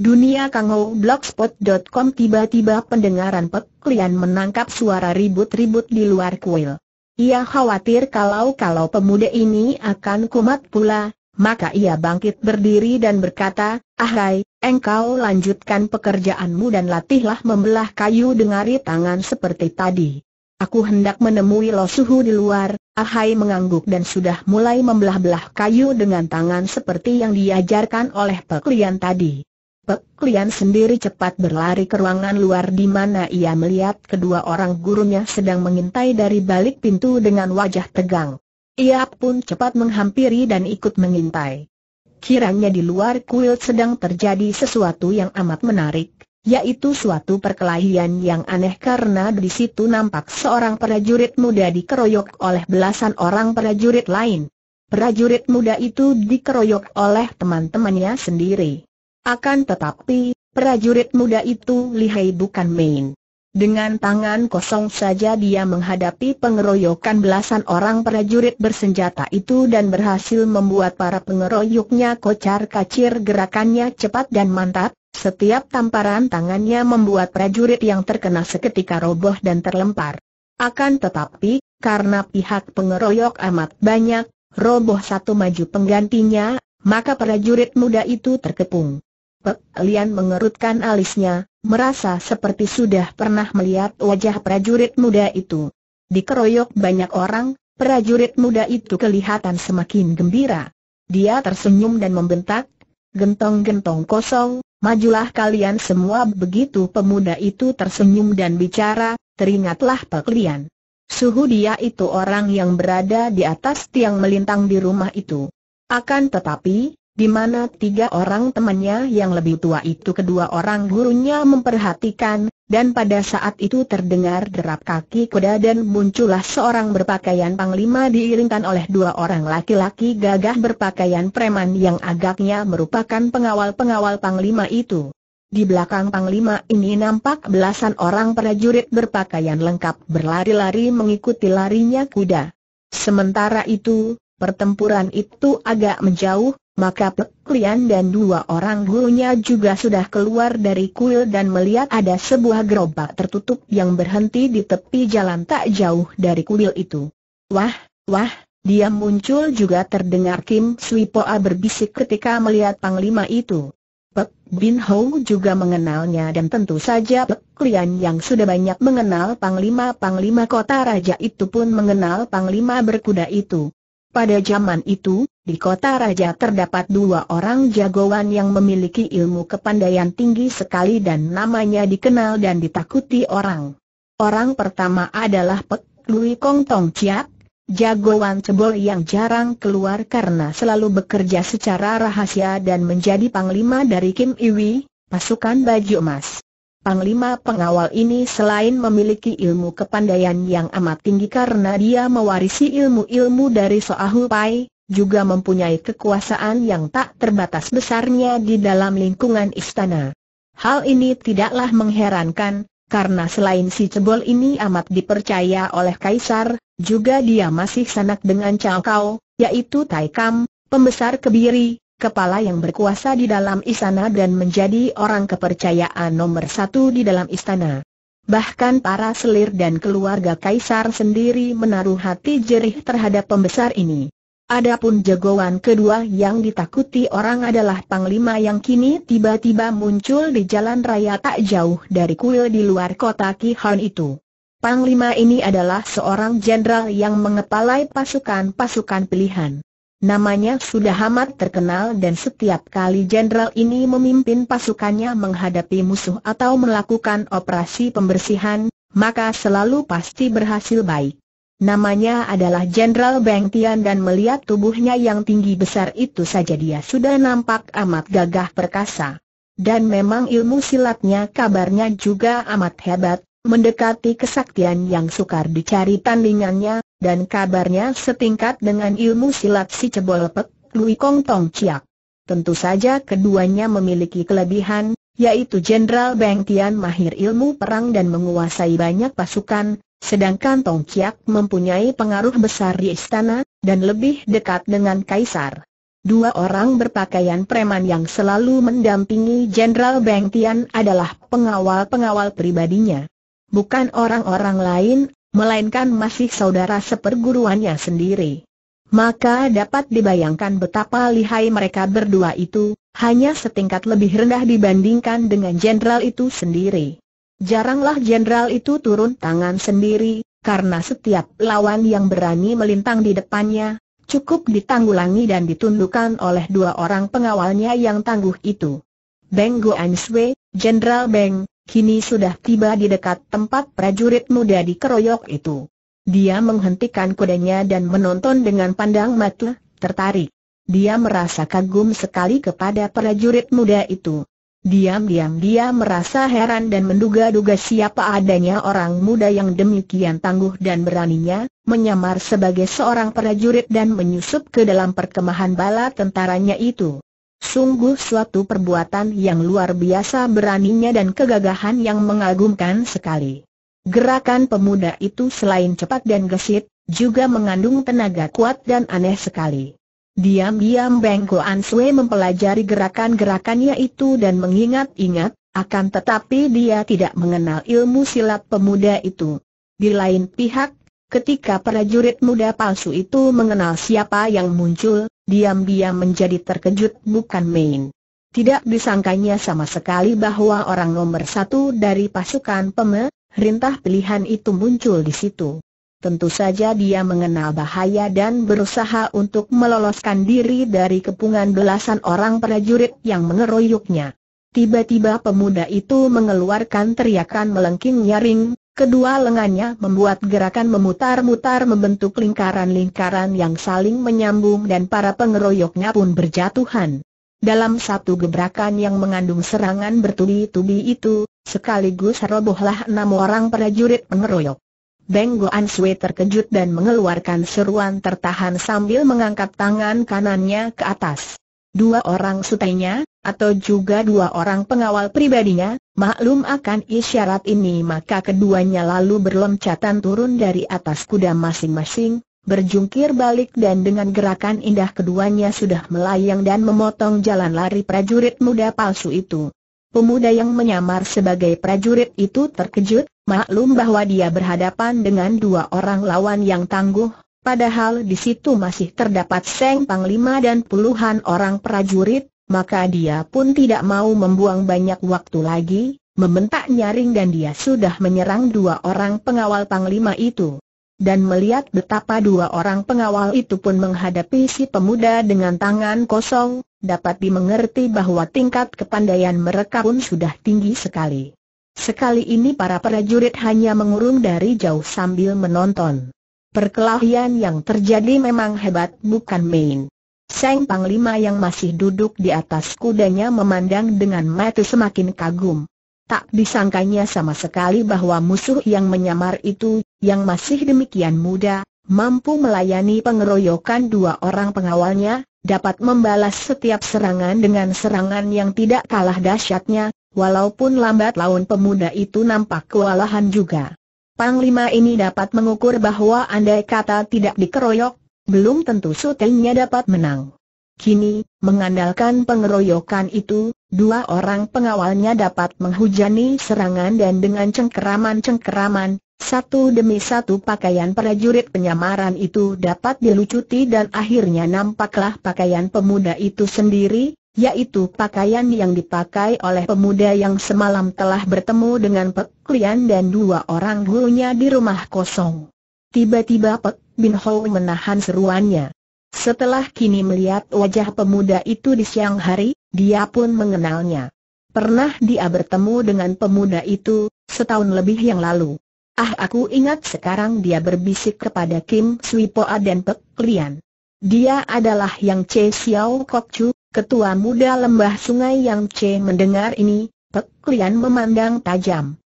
Dunia Kango Blogspot.com tiba-tiba pendengaran peklian menangkap suara ribut-ribut di luar kuil. Ia khawatir kalau-kalau pemuda ini akan kumat pula, maka ia bangkit berdiri dan berkata, Ahai, engkau lanjutkan pekerjaanmu dan latihlah membelah kayu dengan tangan seperti tadi. Aku hendak menemui Losuhu di luar, Ahai mengangguk dan sudah mulai membelah-belah kayu dengan tangan seperti yang diajarkan oleh peklian tadi. Peklian sendiri cepat berlari ke ruangan luar di mana ia melihat kedua orang gurunya sedang mengintai dari balik pintu dengan wajah tegang. Ia pun cepat menghampiri dan ikut mengintai. Kiranya di luar kuil sedang terjadi sesuatu yang amat menarik, yaitu suatu perkelahian yang aneh karena di situ nampak seorang prajurit muda dikeroyok oleh belasan orang prajurit lain. Prajurit muda itu dikeroyok oleh teman-temannya sendiri. Akan tetapi, prajurit muda itu lihai bukan main. Dengan tangan kosong saja dia menghadapi pengeroyokan belasan orang prajurit bersenjata itu dan berhasil membuat para pengeroyoknya kocar kacir gerakannya cepat dan mantap, setiap tamparan tangannya membuat prajurit yang terkena seketika roboh dan terlempar. Akan tetapi, karena pihak pengeroyok amat banyak, roboh satu maju penggantinya, maka prajurit muda itu terkepung. Pek Lian mengerutkan alisnya, Merasa seperti sudah pernah melihat wajah prajurit muda itu. Dikeroyok banyak orang, prajurit muda itu kelihatan semakin gembira. Dia tersenyum dan membentak, gentong-gentong kosong, majulah kalian semua begitu pemuda itu tersenyum dan bicara, teringatlah paklian. Suhu dia itu orang yang berada di atas tiang melintang di rumah itu. Akan tetapi, di mana tiga orang temannya yang lebih tua itu kedua orang gurunya memperhatikan, dan pada saat itu terdengar derap kaki kuda dan muncullah seorang berpakaian panglima diiringkan oleh dua orang laki-laki gagah berpakaian preman yang agaknya merupakan pengawal-pengawal panglima itu. Di belakang panglima ini nampak belasan orang prajurit berpakaian lengkap berlari-lari mengikuti larinya kuda. Sementara itu, pertempuran itu agak menjauh, maka Pek Lian dan dua orang gurunya juga sudah keluar dari kuil dan melihat ada sebuah gerobak tertutup yang berhenti di tepi jalan tak jauh dari kuil itu. Wah, wah, dia muncul juga terdengar Kim Sui Poa berbisik ketika melihat panglima itu. Pek Bin Ho juga mengenalnya dan tentu saja Pek Lian yang sudah banyak mengenal panglima-panglima kota raja itu pun mengenal panglima berkuda itu. Pada zaman itu, di kota raja terdapat dua orang jagoan yang memiliki ilmu kepandaian tinggi sekali dan namanya dikenal dan ditakuti orang. Orang pertama adalah Pek Lui Kong Tong Chiak, jagoan cebol yang jarang keluar karena selalu bekerja secara rahasia dan menjadi panglima dari Kim Iwi, pasukan baju emas. Panglima pengawal ini selain memiliki ilmu kepandaian yang amat tinggi karena dia mewarisi ilmu-ilmu dari Soahu Pai, juga mempunyai kekuasaan yang tak terbatas besarnya di dalam lingkungan istana. Hal ini tidaklah mengherankan, karena selain si cebol ini amat dipercaya oleh Kaisar, juga dia masih sanak dengan Cao Kao, yaitu Tai Kam, pembesar kebiri, kepala yang berkuasa di dalam istana dan menjadi orang kepercayaan nomor satu di dalam istana. Bahkan para selir dan keluarga kaisar sendiri menaruh hati jerih terhadap pembesar ini. Adapun jagoan kedua yang ditakuti orang adalah panglima yang kini tiba-tiba muncul di jalan raya tak jauh dari kuil di luar kota Kihon itu. Panglima ini adalah seorang jenderal yang mengepalai pasukan-pasukan pilihan. Namanya sudah amat terkenal dan setiap kali jenderal ini memimpin pasukannya menghadapi musuh atau melakukan operasi pembersihan, maka selalu pasti berhasil baik. Namanya adalah Jenderal Beng Tian dan melihat tubuhnya yang tinggi besar itu saja dia sudah nampak amat gagah perkasa. Dan memang ilmu silatnya kabarnya juga amat hebat, mendekati kesaktian yang sukar dicari tandingannya, dan kabarnya setingkat dengan ilmu silat si cebol pek, Lui Kong Tong Chiak. Tentu saja keduanya memiliki kelebihan, yaitu Jenderal Beng Tian mahir ilmu perang dan menguasai banyak pasukan, sedangkan Tong Chiak mempunyai pengaruh besar di istana, dan lebih dekat dengan Kaisar. Dua orang berpakaian preman yang selalu mendampingi Jenderal Beng Tian adalah pengawal-pengawal pribadinya bukan orang-orang lain, melainkan masih saudara seperguruannya sendiri. Maka dapat dibayangkan betapa lihai mereka berdua itu, hanya setingkat lebih rendah dibandingkan dengan jenderal itu sendiri. Jaranglah jenderal itu turun tangan sendiri, karena setiap lawan yang berani melintang di depannya, cukup ditanggulangi dan ditundukkan oleh dua orang pengawalnya yang tangguh itu. Beng Goan Jenderal Beng, kini sudah tiba di dekat tempat prajurit muda di Keroyok itu. Dia menghentikan kudanya dan menonton dengan pandang mata, tertarik. Dia merasa kagum sekali kepada prajurit muda itu. Diam-diam dia merasa heran dan menduga-duga siapa adanya orang muda yang demikian tangguh dan beraninya, menyamar sebagai seorang prajurit dan menyusup ke dalam perkemahan bala tentaranya itu. Sungguh suatu perbuatan yang luar biasa beraninya dan kegagahan yang mengagumkan sekali. Gerakan pemuda itu selain cepat dan gesit, juga mengandung tenaga kuat dan aneh sekali. Diam-diam Beng Koan Sue mempelajari gerakan-gerakannya itu dan mengingat-ingat, akan tetapi dia tidak mengenal ilmu silat pemuda itu. Di lain pihak, ketika prajurit muda palsu itu mengenal siapa yang muncul, diam-diam menjadi terkejut bukan main. Tidak disangkanya sama sekali bahwa orang nomor satu dari pasukan pemerintah pilihan itu muncul di situ. Tentu saja dia mengenal bahaya dan berusaha untuk meloloskan diri dari kepungan belasan orang prajurit yang mengeroyoknya. Tiba-tiba pemuda itu mengeluarkan teriakan melengking nyaring, Kedua lengannya membuat gerakan memutar-mutar membentuk lingkaran-lingkaran yang saling menyambung dan para pengeroyoknya pun berjatuhan. Dalam satu gebrakan yang mengandung serangan bertubi-tubi itu, sekaligus robohlah enam orang prajurit pengeroyok. Beng Goan Sui terkejut dan mengeluarkan seruan tertahan sambil mengangkat tangan kanannya ke atas dua orang sutainya, atau juga dua orang pengawal pribadinya, maklum akan isyarat ini maka keduanya lalu berloncatan turun dari atas kuda masing-masing, berjungkir balik dan dengan gerakan indah keduanya sudah melayang dan memotong jalan lari prajurit muda palsu itu. Pemuda yang menyamar sebagai prajurit itu terkejut, maklum bahwa dia berhadapan dengan dua orang lawan yang tangguh, padahal di situ masih terdapat Seng Panglima dan puluhan orang prajurit, maka dia pun tidak mau membuang banyak waktu lagi, membentak nyaring dan dia sudah menyerang dua orang pengawal Panglima itu. Dan melihat betapa dua orang pengawal itu pun menghadapi si pemuda dengan tangan kosong, dapat dimengerti bahwa tingkat kepandaian mereka pun sudah tinggi sekali. Sekali ini para prajurit hanya mengurung dari jauh sambil menonton. Perkelahian yang terjadi memang hebat bukan main. Seng Panglima yang masih duduk di atas kudanya memandang dengan mata semakin kagum. Tak disangkanya sama sekali bahwa musuh yang menyamar itu, yang masih demikian muda, mampu melayani pengeroyokan dua orang pengawalnya, dapat membalas setiap serangan dengan serangan yang tidak kalah dahsyatnya, walaupun lambat laun pemuda itu nampak kewalahan juga. Panglima ini dapat mengukur bahwa andai kata tidak dikeroyok, belum tentu sutenya dapat menang. Kini, mengandalkan pengeroyokan itu, dua orang pengawalnya dapat menghujani serangan dan dengan cengkeraman-cengkeraman, satu demi satu pakaian prajurit penyamaran itu dapat dilucuti dan akhirnya nampaklah pakaian pemuda itu sendiri, yaitu pakaian yang dipakai oleh pemuda yang semalam telah bertemu dengan Pek Lian dan dua orang gurunya di rumah kosong. Tiba-tiba Pek Bin Ho menahan seruannya. Setelah kini melihat wajah pemuda itu di siang hari, dia pun mengenalnya. Pernah dia bertemu dengan pemuda itu, setahun lebih yang lalu. Ah aku ingat sekarang dia berbisik kepada Kim Swipoa dan Pek Lian. Dia adalah yang Che Xiao Kok Chu, Ketua muda lembah sungai Yang C mendengar ini, Peklian memandang tajam.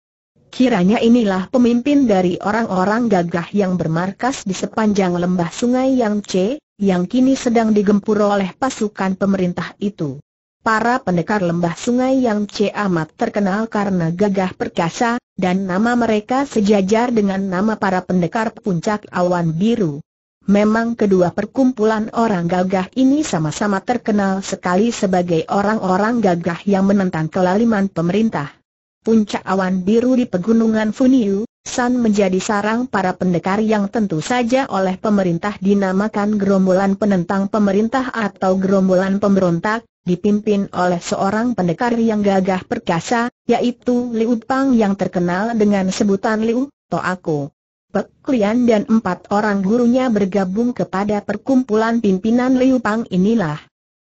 Kiranya inilah pemimpin dari orang-orang gagah yang bermarkas di sepanjang lembah sungai Yang C, yang kini sedang digempur oleh pasukan pemerintah itu. Para pendekar lembah sungai Yang C amat terkenal karena gagah perkasa, dan nama mereka sejajar dengan nama para pendekar puncak awan biru. Memang kedua perkumpulan orang gagah ini sama-sama terkenal sekali sebagai orang-orang gagah yang menentang kelaliman pemerintah. Puncak awan biru di pegunungan Funiu, San menjadi sarang para pendekar yang tentu saja oleh pemerintah dinamakan gerombolan penentang pemerintah atau gerombolan pemberontak, dipimpin oleh seorang pendekar yang gagah perkasa, yaitu Liu Pang yang terkenal dengan sebutan Liu Toaku. Pek Klian dan empat orang gurunya bergabung kepada perkumpulan pimpinan Liu Pang inilah.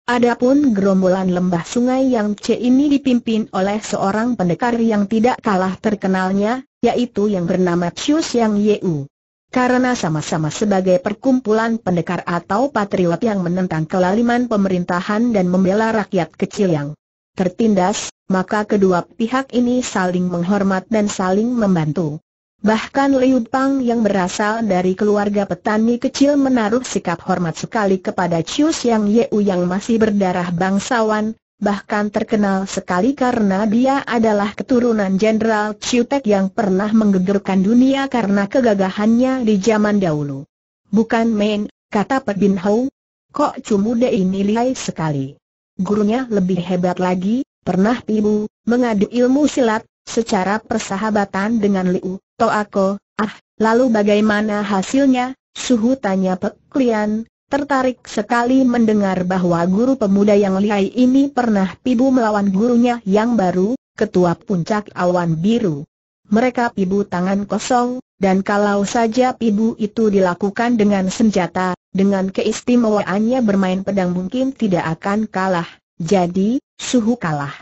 Adapun gerombolan lembah sungai yang C ini dipimpin oleh seorang pendekar yang tidak kalah terkenalnya, yaitu yang bernama Chiu Yang Yeu. Karena sama-sama sebagai perkumpulan pendekar atau patriot yang menentang kelaliman pemerintahan dan membela rakyat kecil yang tertindas, maka kedua pihak ini saling menghormat dan saling membantu. Bahkan Liu Pang yang berasal dari keluarga petani kecil menaruh sikap hormat sekali kepada Chiu Yang Yeu yang masih berdarah bangsawan, bahkan terkenal sekali karena dia adalah keturunan Jenderal Chiu Tek yang pernah menggegerkan dunia karena kegagahannya di zaman dahulu. Bukan main, kata Pe Bin Hou. Kok Muda ini lihai sekali. Gurunya lebih hebat lagi, pernah pibu, mengadu ilmu silat, secara persahabatan dengan Liu Toko, ah, lalu bagaimana hasilnya? Suhu tanya Pek Lian, tertarik sekali mendengar bahwa guru pemuda yang lihai ini pernah pibu melawan gurunya yang baru, ketua puncak awan biru. Mereka pibu tangan kosong, dan kalau saja pibu itu dilakukan dengan senjata, dengan keistimewaannya bermain pedang mungkin tidak akan kalah, jadi, suhu kalah.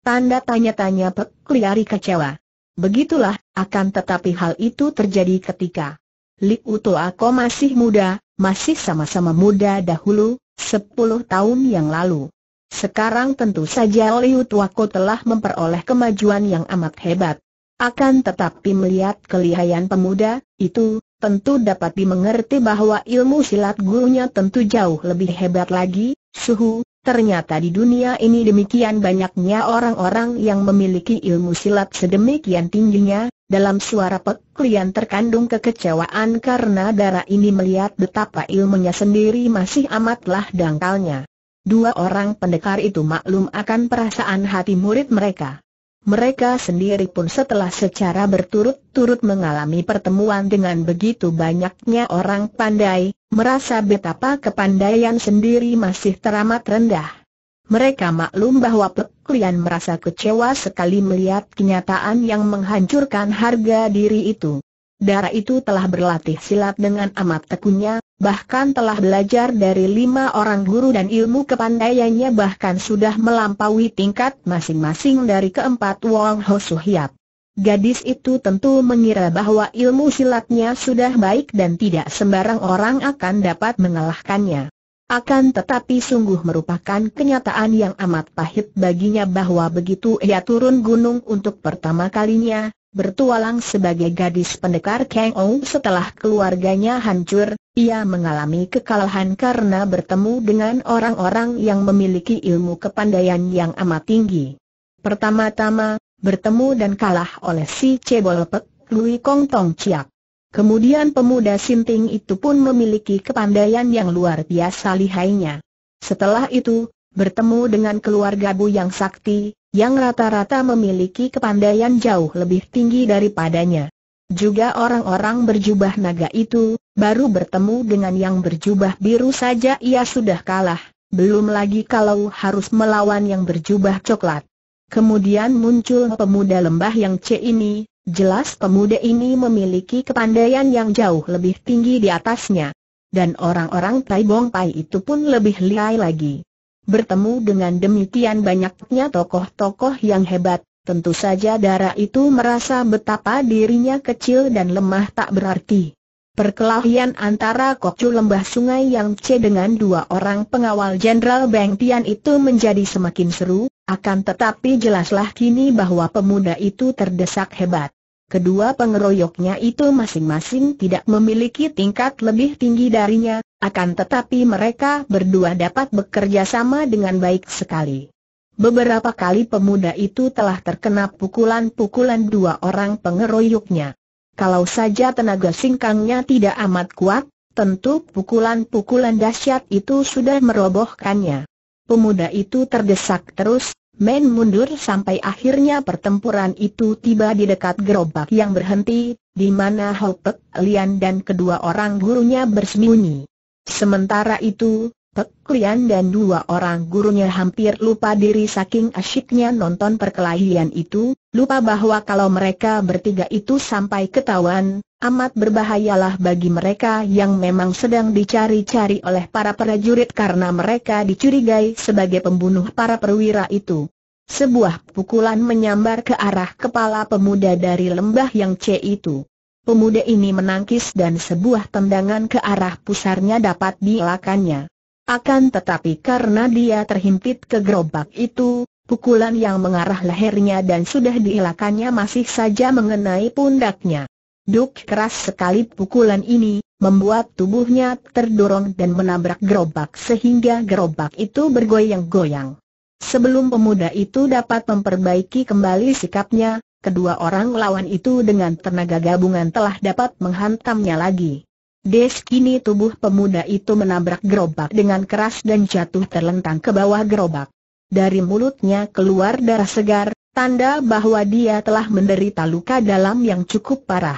Tanda tanya-tanya Pek Liari kecewa. Begitulah, akan tetapi hal itu terjadi ketika Liuto aku masih muda, masih sama-sama muda dahulu, 10 tahun yang lalu. Sekarang tentu saja Liu Toako telah memperoleh kemajuan yang amat hebat. Akan tetapi melihat kelihayan pemuda, itu, tentu dapat dimengerti bahwa ilmu silat gurunya tentu jauh lebih hebat lagi, suhu, ternyata di dunia ini demikian banyaknya orang-orang yang memiliki ilmu silat sedemikian tingginya, dalam suara Pek klien terkandung kekecewaan karena darah ini melihat betapa ilmunya sendiri masih amatlah dangkalnya. Dua orang pendekar itu maklum akan perasaan hati murid mereka. Mereka sendiri pun setelah secara berturut-turut mengalami pertemuan dengan begitu banyaknya orang pandai, merasa betapa kepandaian sendiri masih teramat rendah. Mereka maklum bahwa Peklian merasa kecewa sekali melihat kenyataan yang menghancurkan harga diri itu. Darah itu telah berlatih silat dengan amat tekunnya, bahkan telah belajar dari lima orang guru dan ilmu kepandaiannya bahkan sudah melampaui tingkat masing-masing dari keempat Wong Ho Suhyap. Gadis itu tentu mengira bahwa ilmu silatnya sudah baik dan tidak sembarang orang akan dapat mengalahkannya. Akan tetapi sungguh merupakan kenyataan yang amat pahit baginya bahwa begitu ia turun gunung untuk pertama kalinya, bertualang sebagai gadis pendekar Kang Ou setelah keluarganya hancur, ia mengalami kekalahan karena bertemu dengan orang-orang yang memiliki ilmu kepandaian yang amat tinggi. Pertama-tama, bertemu dan kalah oleh si Cebol Pek, Lui Kong Tong Chiak. Kemudian pemuda Sinting itu pun memiliki kepandaian yang luar biasa lihainya. Setelah itu, bertemu dengan keluarga Bu Yang Sakti, yang rata-rata memiliki kepandaian jauh lebih tinggi daripadanya. Juga orang-orang berjubah naga itu, baru bertemu dengan yang berjubah biru saja ia sudah kalah, belum lagi kalau harus melawan yang berjubah coklat. Kemudian muncul pemuda lembah yang C ini, Jelas pemuda ini memiliki kepandaian yang jauh lebih tinggi di atasnya. Dan orang-orang Tai Bong Pai itu pun lebih lihai lagi. Bertemu dengan demikian banyaknya tokoh-tokoh yang hebat, tentu saja darah itu merasa betapa dirinya kecil dan lemah tak berarti. Perkelahian antara Kokcu Lembah Sungai Yang C dengan dua orang pengawal Jenderal Beng Tian itu menjadi semakin seru, akan tetapi jelaslah kini bahwa pemuda itu terdesak hebat. Kedua pengeroyoknya itu masing-masing tidak memiliki tingkat lebih tinggi darinya, akan tetapi mereka berdua dapat bekerja sama dengan baik sekali. Beberapa kali pemuda itu telah terkena pukulan-pukulan dua orang pengeroyoknya. Kalau saja tenaga singkangnya tidak amat kuat, tentu pukulan-pukulan dahsyat itu sudah merobohkannya. Pemuda itu terdesak terus, Men mundur sampai akhirnya pertempuran itu tiba di dekat gerobak yang berhenti, di mana Hopek, Lian dan kedua orang gurunya bersembunyi. Sementara itu, Keklian dan dua orang gurunya hampir lupa diri saking asyiknya nonton perkelahian itu, lupa bahwa kalau mereka bertiga itu sampai ketahuan, amat berbahayalah bagi mereka yang memang sedang dicari-cari oleh para prajurit karena mereka dicurigai sebagai pembunuh para perwira itu. Sebuah pukulan menyambar ke arah kepala pemuda dari lembah yang C itu. Pemuda ini menangkis dan sebuah tendangan ke arah pusarnya dapat dielakannya. Akan tetapi karena dia terhimpit ke gerobak itu, pukulan yang mengarah lehernya dan sudah dielakannya masih saja mengenai pundaknya. Duk keras sekali pukulan ini, membuat tubuhnya terdorong dan menabrak gerobak sehingga gerobak itu bergoyang-goyang. Sebelum pemuda itu dapat memperbaiki kembali sikapnya, kedua orang lawan itu dengan tenaga gabungan telah dapat menghantamnya lagi. Des kini tubuh pemuda itu menabrak gerobak dengan keras dan jatuh terlentang ke bawah gerobak. Dari mulutnya keluar darah segar, tanda bahwa dia telah menderita luka dalam yang cukup parah.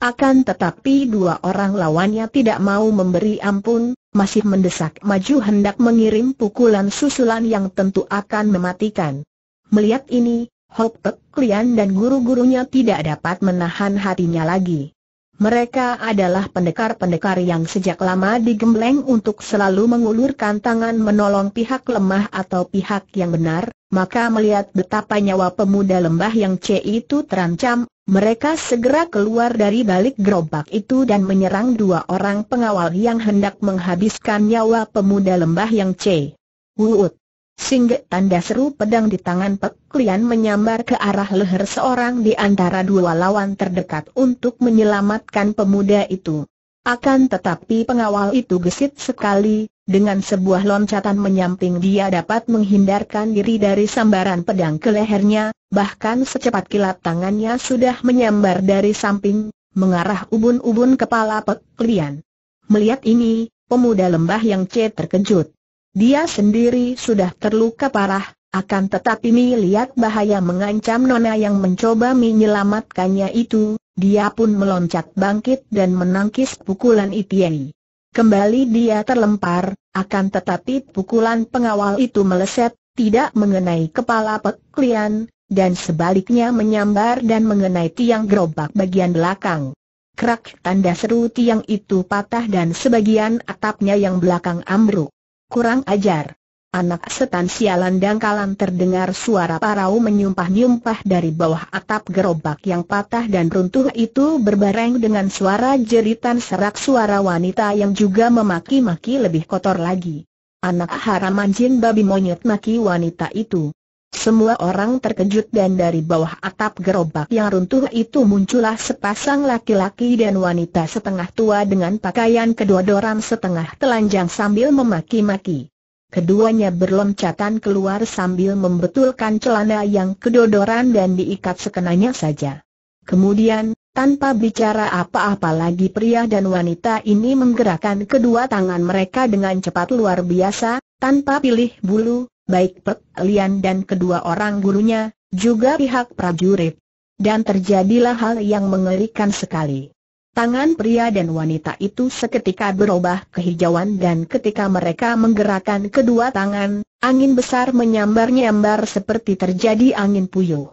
Akan tetapi dua orang lawannya tidak mau memberi ampun, masih mendesak maju hendak mengirim pukulan susulan yang tentu akan mematikan. Melihat ini, Hope Pek Lian dan guru-gurunya tidak dapat menahan hatinya lagi. Mereka adalah pendekar-pendekar yang sejak lama digembleng untuk selalu mengulurkan tangan menolong pihak lemah atau pihak yang benar, maka melihat betapa nyawa pemuda lembah yang C itu terancam, mereka segera keluar dari balik gerobak itu dan menyerang dua orang pengawal yang hendak menghabiskan nyawa pemuda lembah yang C. Wuut! Singgah tanda seru pedang di tangan Pek Lian menyambar ke arah leher seorang di antara dua lawan terdekat untuk menyelamatkan pemuda itu. Akan tetapi pengawal itu gesit sekali, dengan sebuah loncatan menyamping dia dapat menghindarkan diri dari sambaran pedang ke lehernya, bahkan secepat kilat tangannya sudah menyambar dari samping, mengarah ubun-ubun kepala Pek Lian. Melihat ini, pemuda lembah yang C terkejut. Dia sendiri sudah terluka parah, akan tetapi melihat bahaya mengancam Nona yang mencoba menyelamatkannya itu, dia pun meloncat bangkit dan menangkis pukulan Itiei. Kembali dia terlempar, akan tetapi pukulan pengawal itu meleset, tidak mengenai kepala peklian, dan sebaliknya menyambar dan mengenai tiang gerobak bagian belakang. Krak tanda seru tiang itu patah dan sebagian atapnya yang belakang ambruk. Kurang ajar. Anak setan sialan dangkalan terdengar suara parau menyumpah-nyumpah dari bawah atap gerobak yang patah dan runtuh itu berbareng dengan suara jeritan serak suara wanita yang juga memaki-maki lebih kotor lagi. Anak haram anjing babi monyet maki wanita itu. Semua orang terkejut dan dari bawah atap gerobak yang runtuh itu muncullah sepasang laki-laki dan wanita setengah tua dengan pakaian kedua-doran setengah telanjang sambil memaki-maki. Keduanya berloncatan keluar sambil membetulkan celana yang kedodoran dan diikat sekenanya saja. Kemudian, tanpa bicara apa-apa lagi pria dan wanita ini menggerakkan kedua tangan mereka dengan cepat luar biasa, tanpa pilih bulu, baik Pek Lian dan kedua orang gurunya, juga pihak prajurit. Dan terjadilah hal yang mengerikan sekali. Tangan pria dan wanita itu seketika berubah kehijauan dan ketika mereka menggerakkan kedua tangan, angin besar menyambar-nyambar seperti terjadi angin puyuh.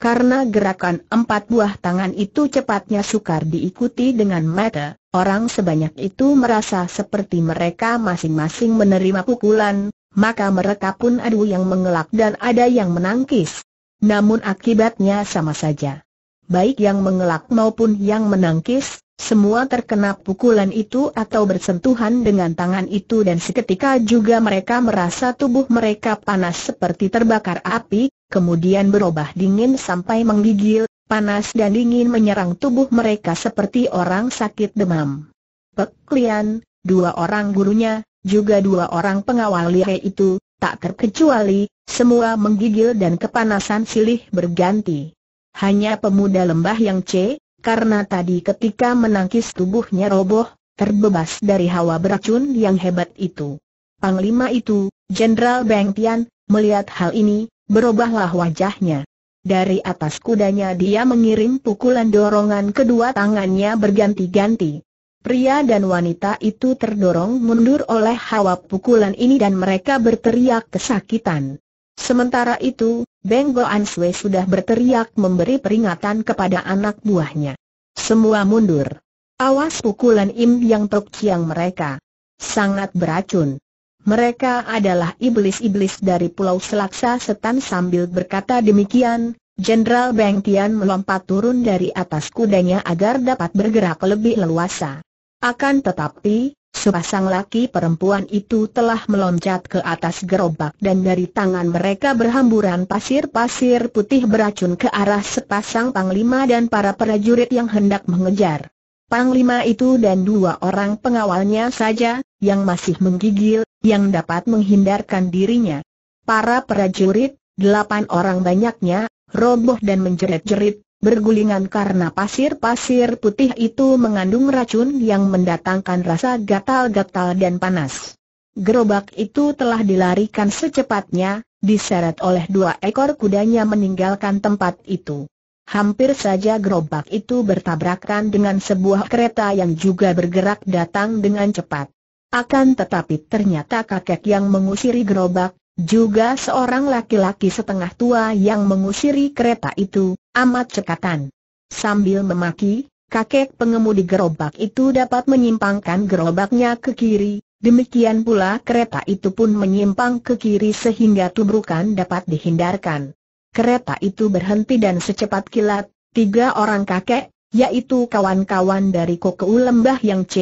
Karena gerakan empat buah tangan itu cepatnya sukar diikuti dengan mata, orang sebanyak itu merasa seperti mereka masing-masing menerima pukulan, maka mereka pun adu yang mengelak dan ada yang menangkis. Namun akibatnya sama saja. Baik yang mengelak maupun yang menangkis, semua terkena pukulan itu atau bersentuhan dengan tangan itu dan seketika juga mereka merasa tubuh mereka panas seperti terbakar api, kemudian berubah dingin sampai menggigil, panas dan dingin menyerang tubuh mereka seperti orang sakit demam. Peklian, dua orang gurunya, juga dua orang pengawal Lie itu, tak terkecuali, semua menggigil dan kepanasan silih berganti. Hanya pemuda lembah yang C, karena tadi ketika menangkis tubuhnya roboh, terbebas dari hawa beracun yang hebat itu. Panglima itu, Jenderal Beng Tian, melihat hal ini, berubahlah wajahnya. Dari atas kudanya dia mengirim pukulan dorongan kedua tangannya berganti-ganti. Pria dan wanita itu terdorong mundur oleh hawa pukulan ini dan mereka berteriak kesakitan. Sementara itu, Beng Goan sudah berteriak memberi peringatan kepada anak buahnya. Semua mundur. Awas pukulan Im Yang Tok Chiang mereka. Sangat beracun. Mereka adalah iblis-iblis dari Pulau Selaksa Setan sambil berkata demikian, Jenderal Beng Tian melompat turun dari atas kudanya agar dapat bergerak lebih leluasa. Akan tetapi, sepasang laki perempuan itu telah meloncat ke atas gerobak dan dari tangan mereka berhamburan pasir-pasir putih beracun ke arah sepasang panglima dan para prajurit yang hendak mengejar. Panglima itu dan dua orang pengawalnya saja, yang masih menggigil, yang dapat menghindarkan dirinya. Para prajurit, delapan orang banyaknya, roboh dan menjerit-jerit, bergulingan karena pasir-pasir putih itu mengandung racun yang mendatangkan rasa gatal-gatal dan panas. Gerobak itu telah dilarikan secepatnya, diseret oleh dua ekor kudanya meninggalkan tempat itu. Hampir saja gerobak itu bertabrakan dengan sebuah kereta yang juga bergerak datang dengan cepat. Akan tetapi ternyata kakek yang mengusiri gerobak, juga seorang laki-laki setengah tua yang mengusiri kereta itu, amat cekatan. Sambil memaki, kakek pengemudi gerobak itu dapat menyimpangkan gerobaknya ke kiri, demikian pula kereta itu pun menyimpang ke kiri sehingga tubrukan dapat dihindarkan. Kereta itu berhenti dan secepat kilat, tiga orang kakek, yaitu kawan-kawan dari Kokou Lembah Yang C,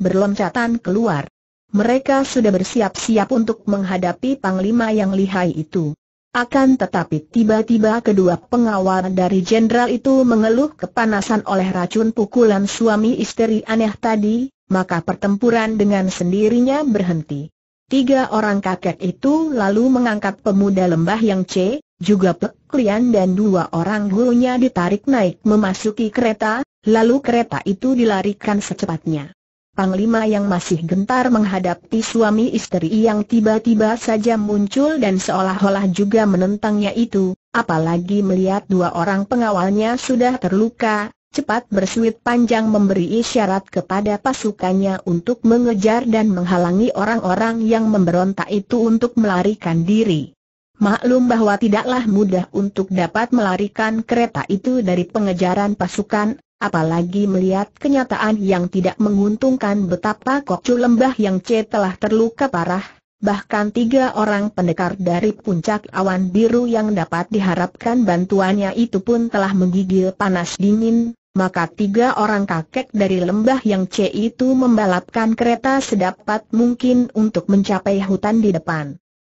berloncatan keluar. Mereka sudah bersiap-siap untuk menghadapi panglima yang lihai itu. Akan tetapi tiba-tiba kedua pengawal dari jenderal itu mengeluh kepanasan oleh racun pukulan suami istri aneh tadi, maka pertempuran dengan sendirinya berhenti. Tiga orang kakek itu lalu mengangkat pemuda lembah yang C, juga Peklian dan dua orang gurunya ditarik naik memasuki kereta, lalu kereta itu dilarikan secepatnya. Panglima yang masih gentar menghadapi suami istri yang tiba-tiba saja muncul dan seolah-olah juga menentangnya itu, apalagi melihat dua orang pengawalnya sudah terluka, cepat bersuit panjang memberi isyarat kepada pasukannya untuk mengejar dan menghalangi orang-orang yang memberontak itu untuk melarikan diri. Maklum bahwa tidaklah mudah untuk dapat melarikan kereta itu dari pengejaran pasukan Apalagi melihat kenyataan yang tidak menguntungkan betapa kokcu lembah yang C telah terluka parah, bahkan tiga orang pendekar dari puncak awan biru yang dapat diharapkan bantuannya itu pun telah menggigil panas dingin, maka tiga orang kakek dari lembah yang C itu membalapkan kereta sedapat mungkin untuk mencapai hutan di depan.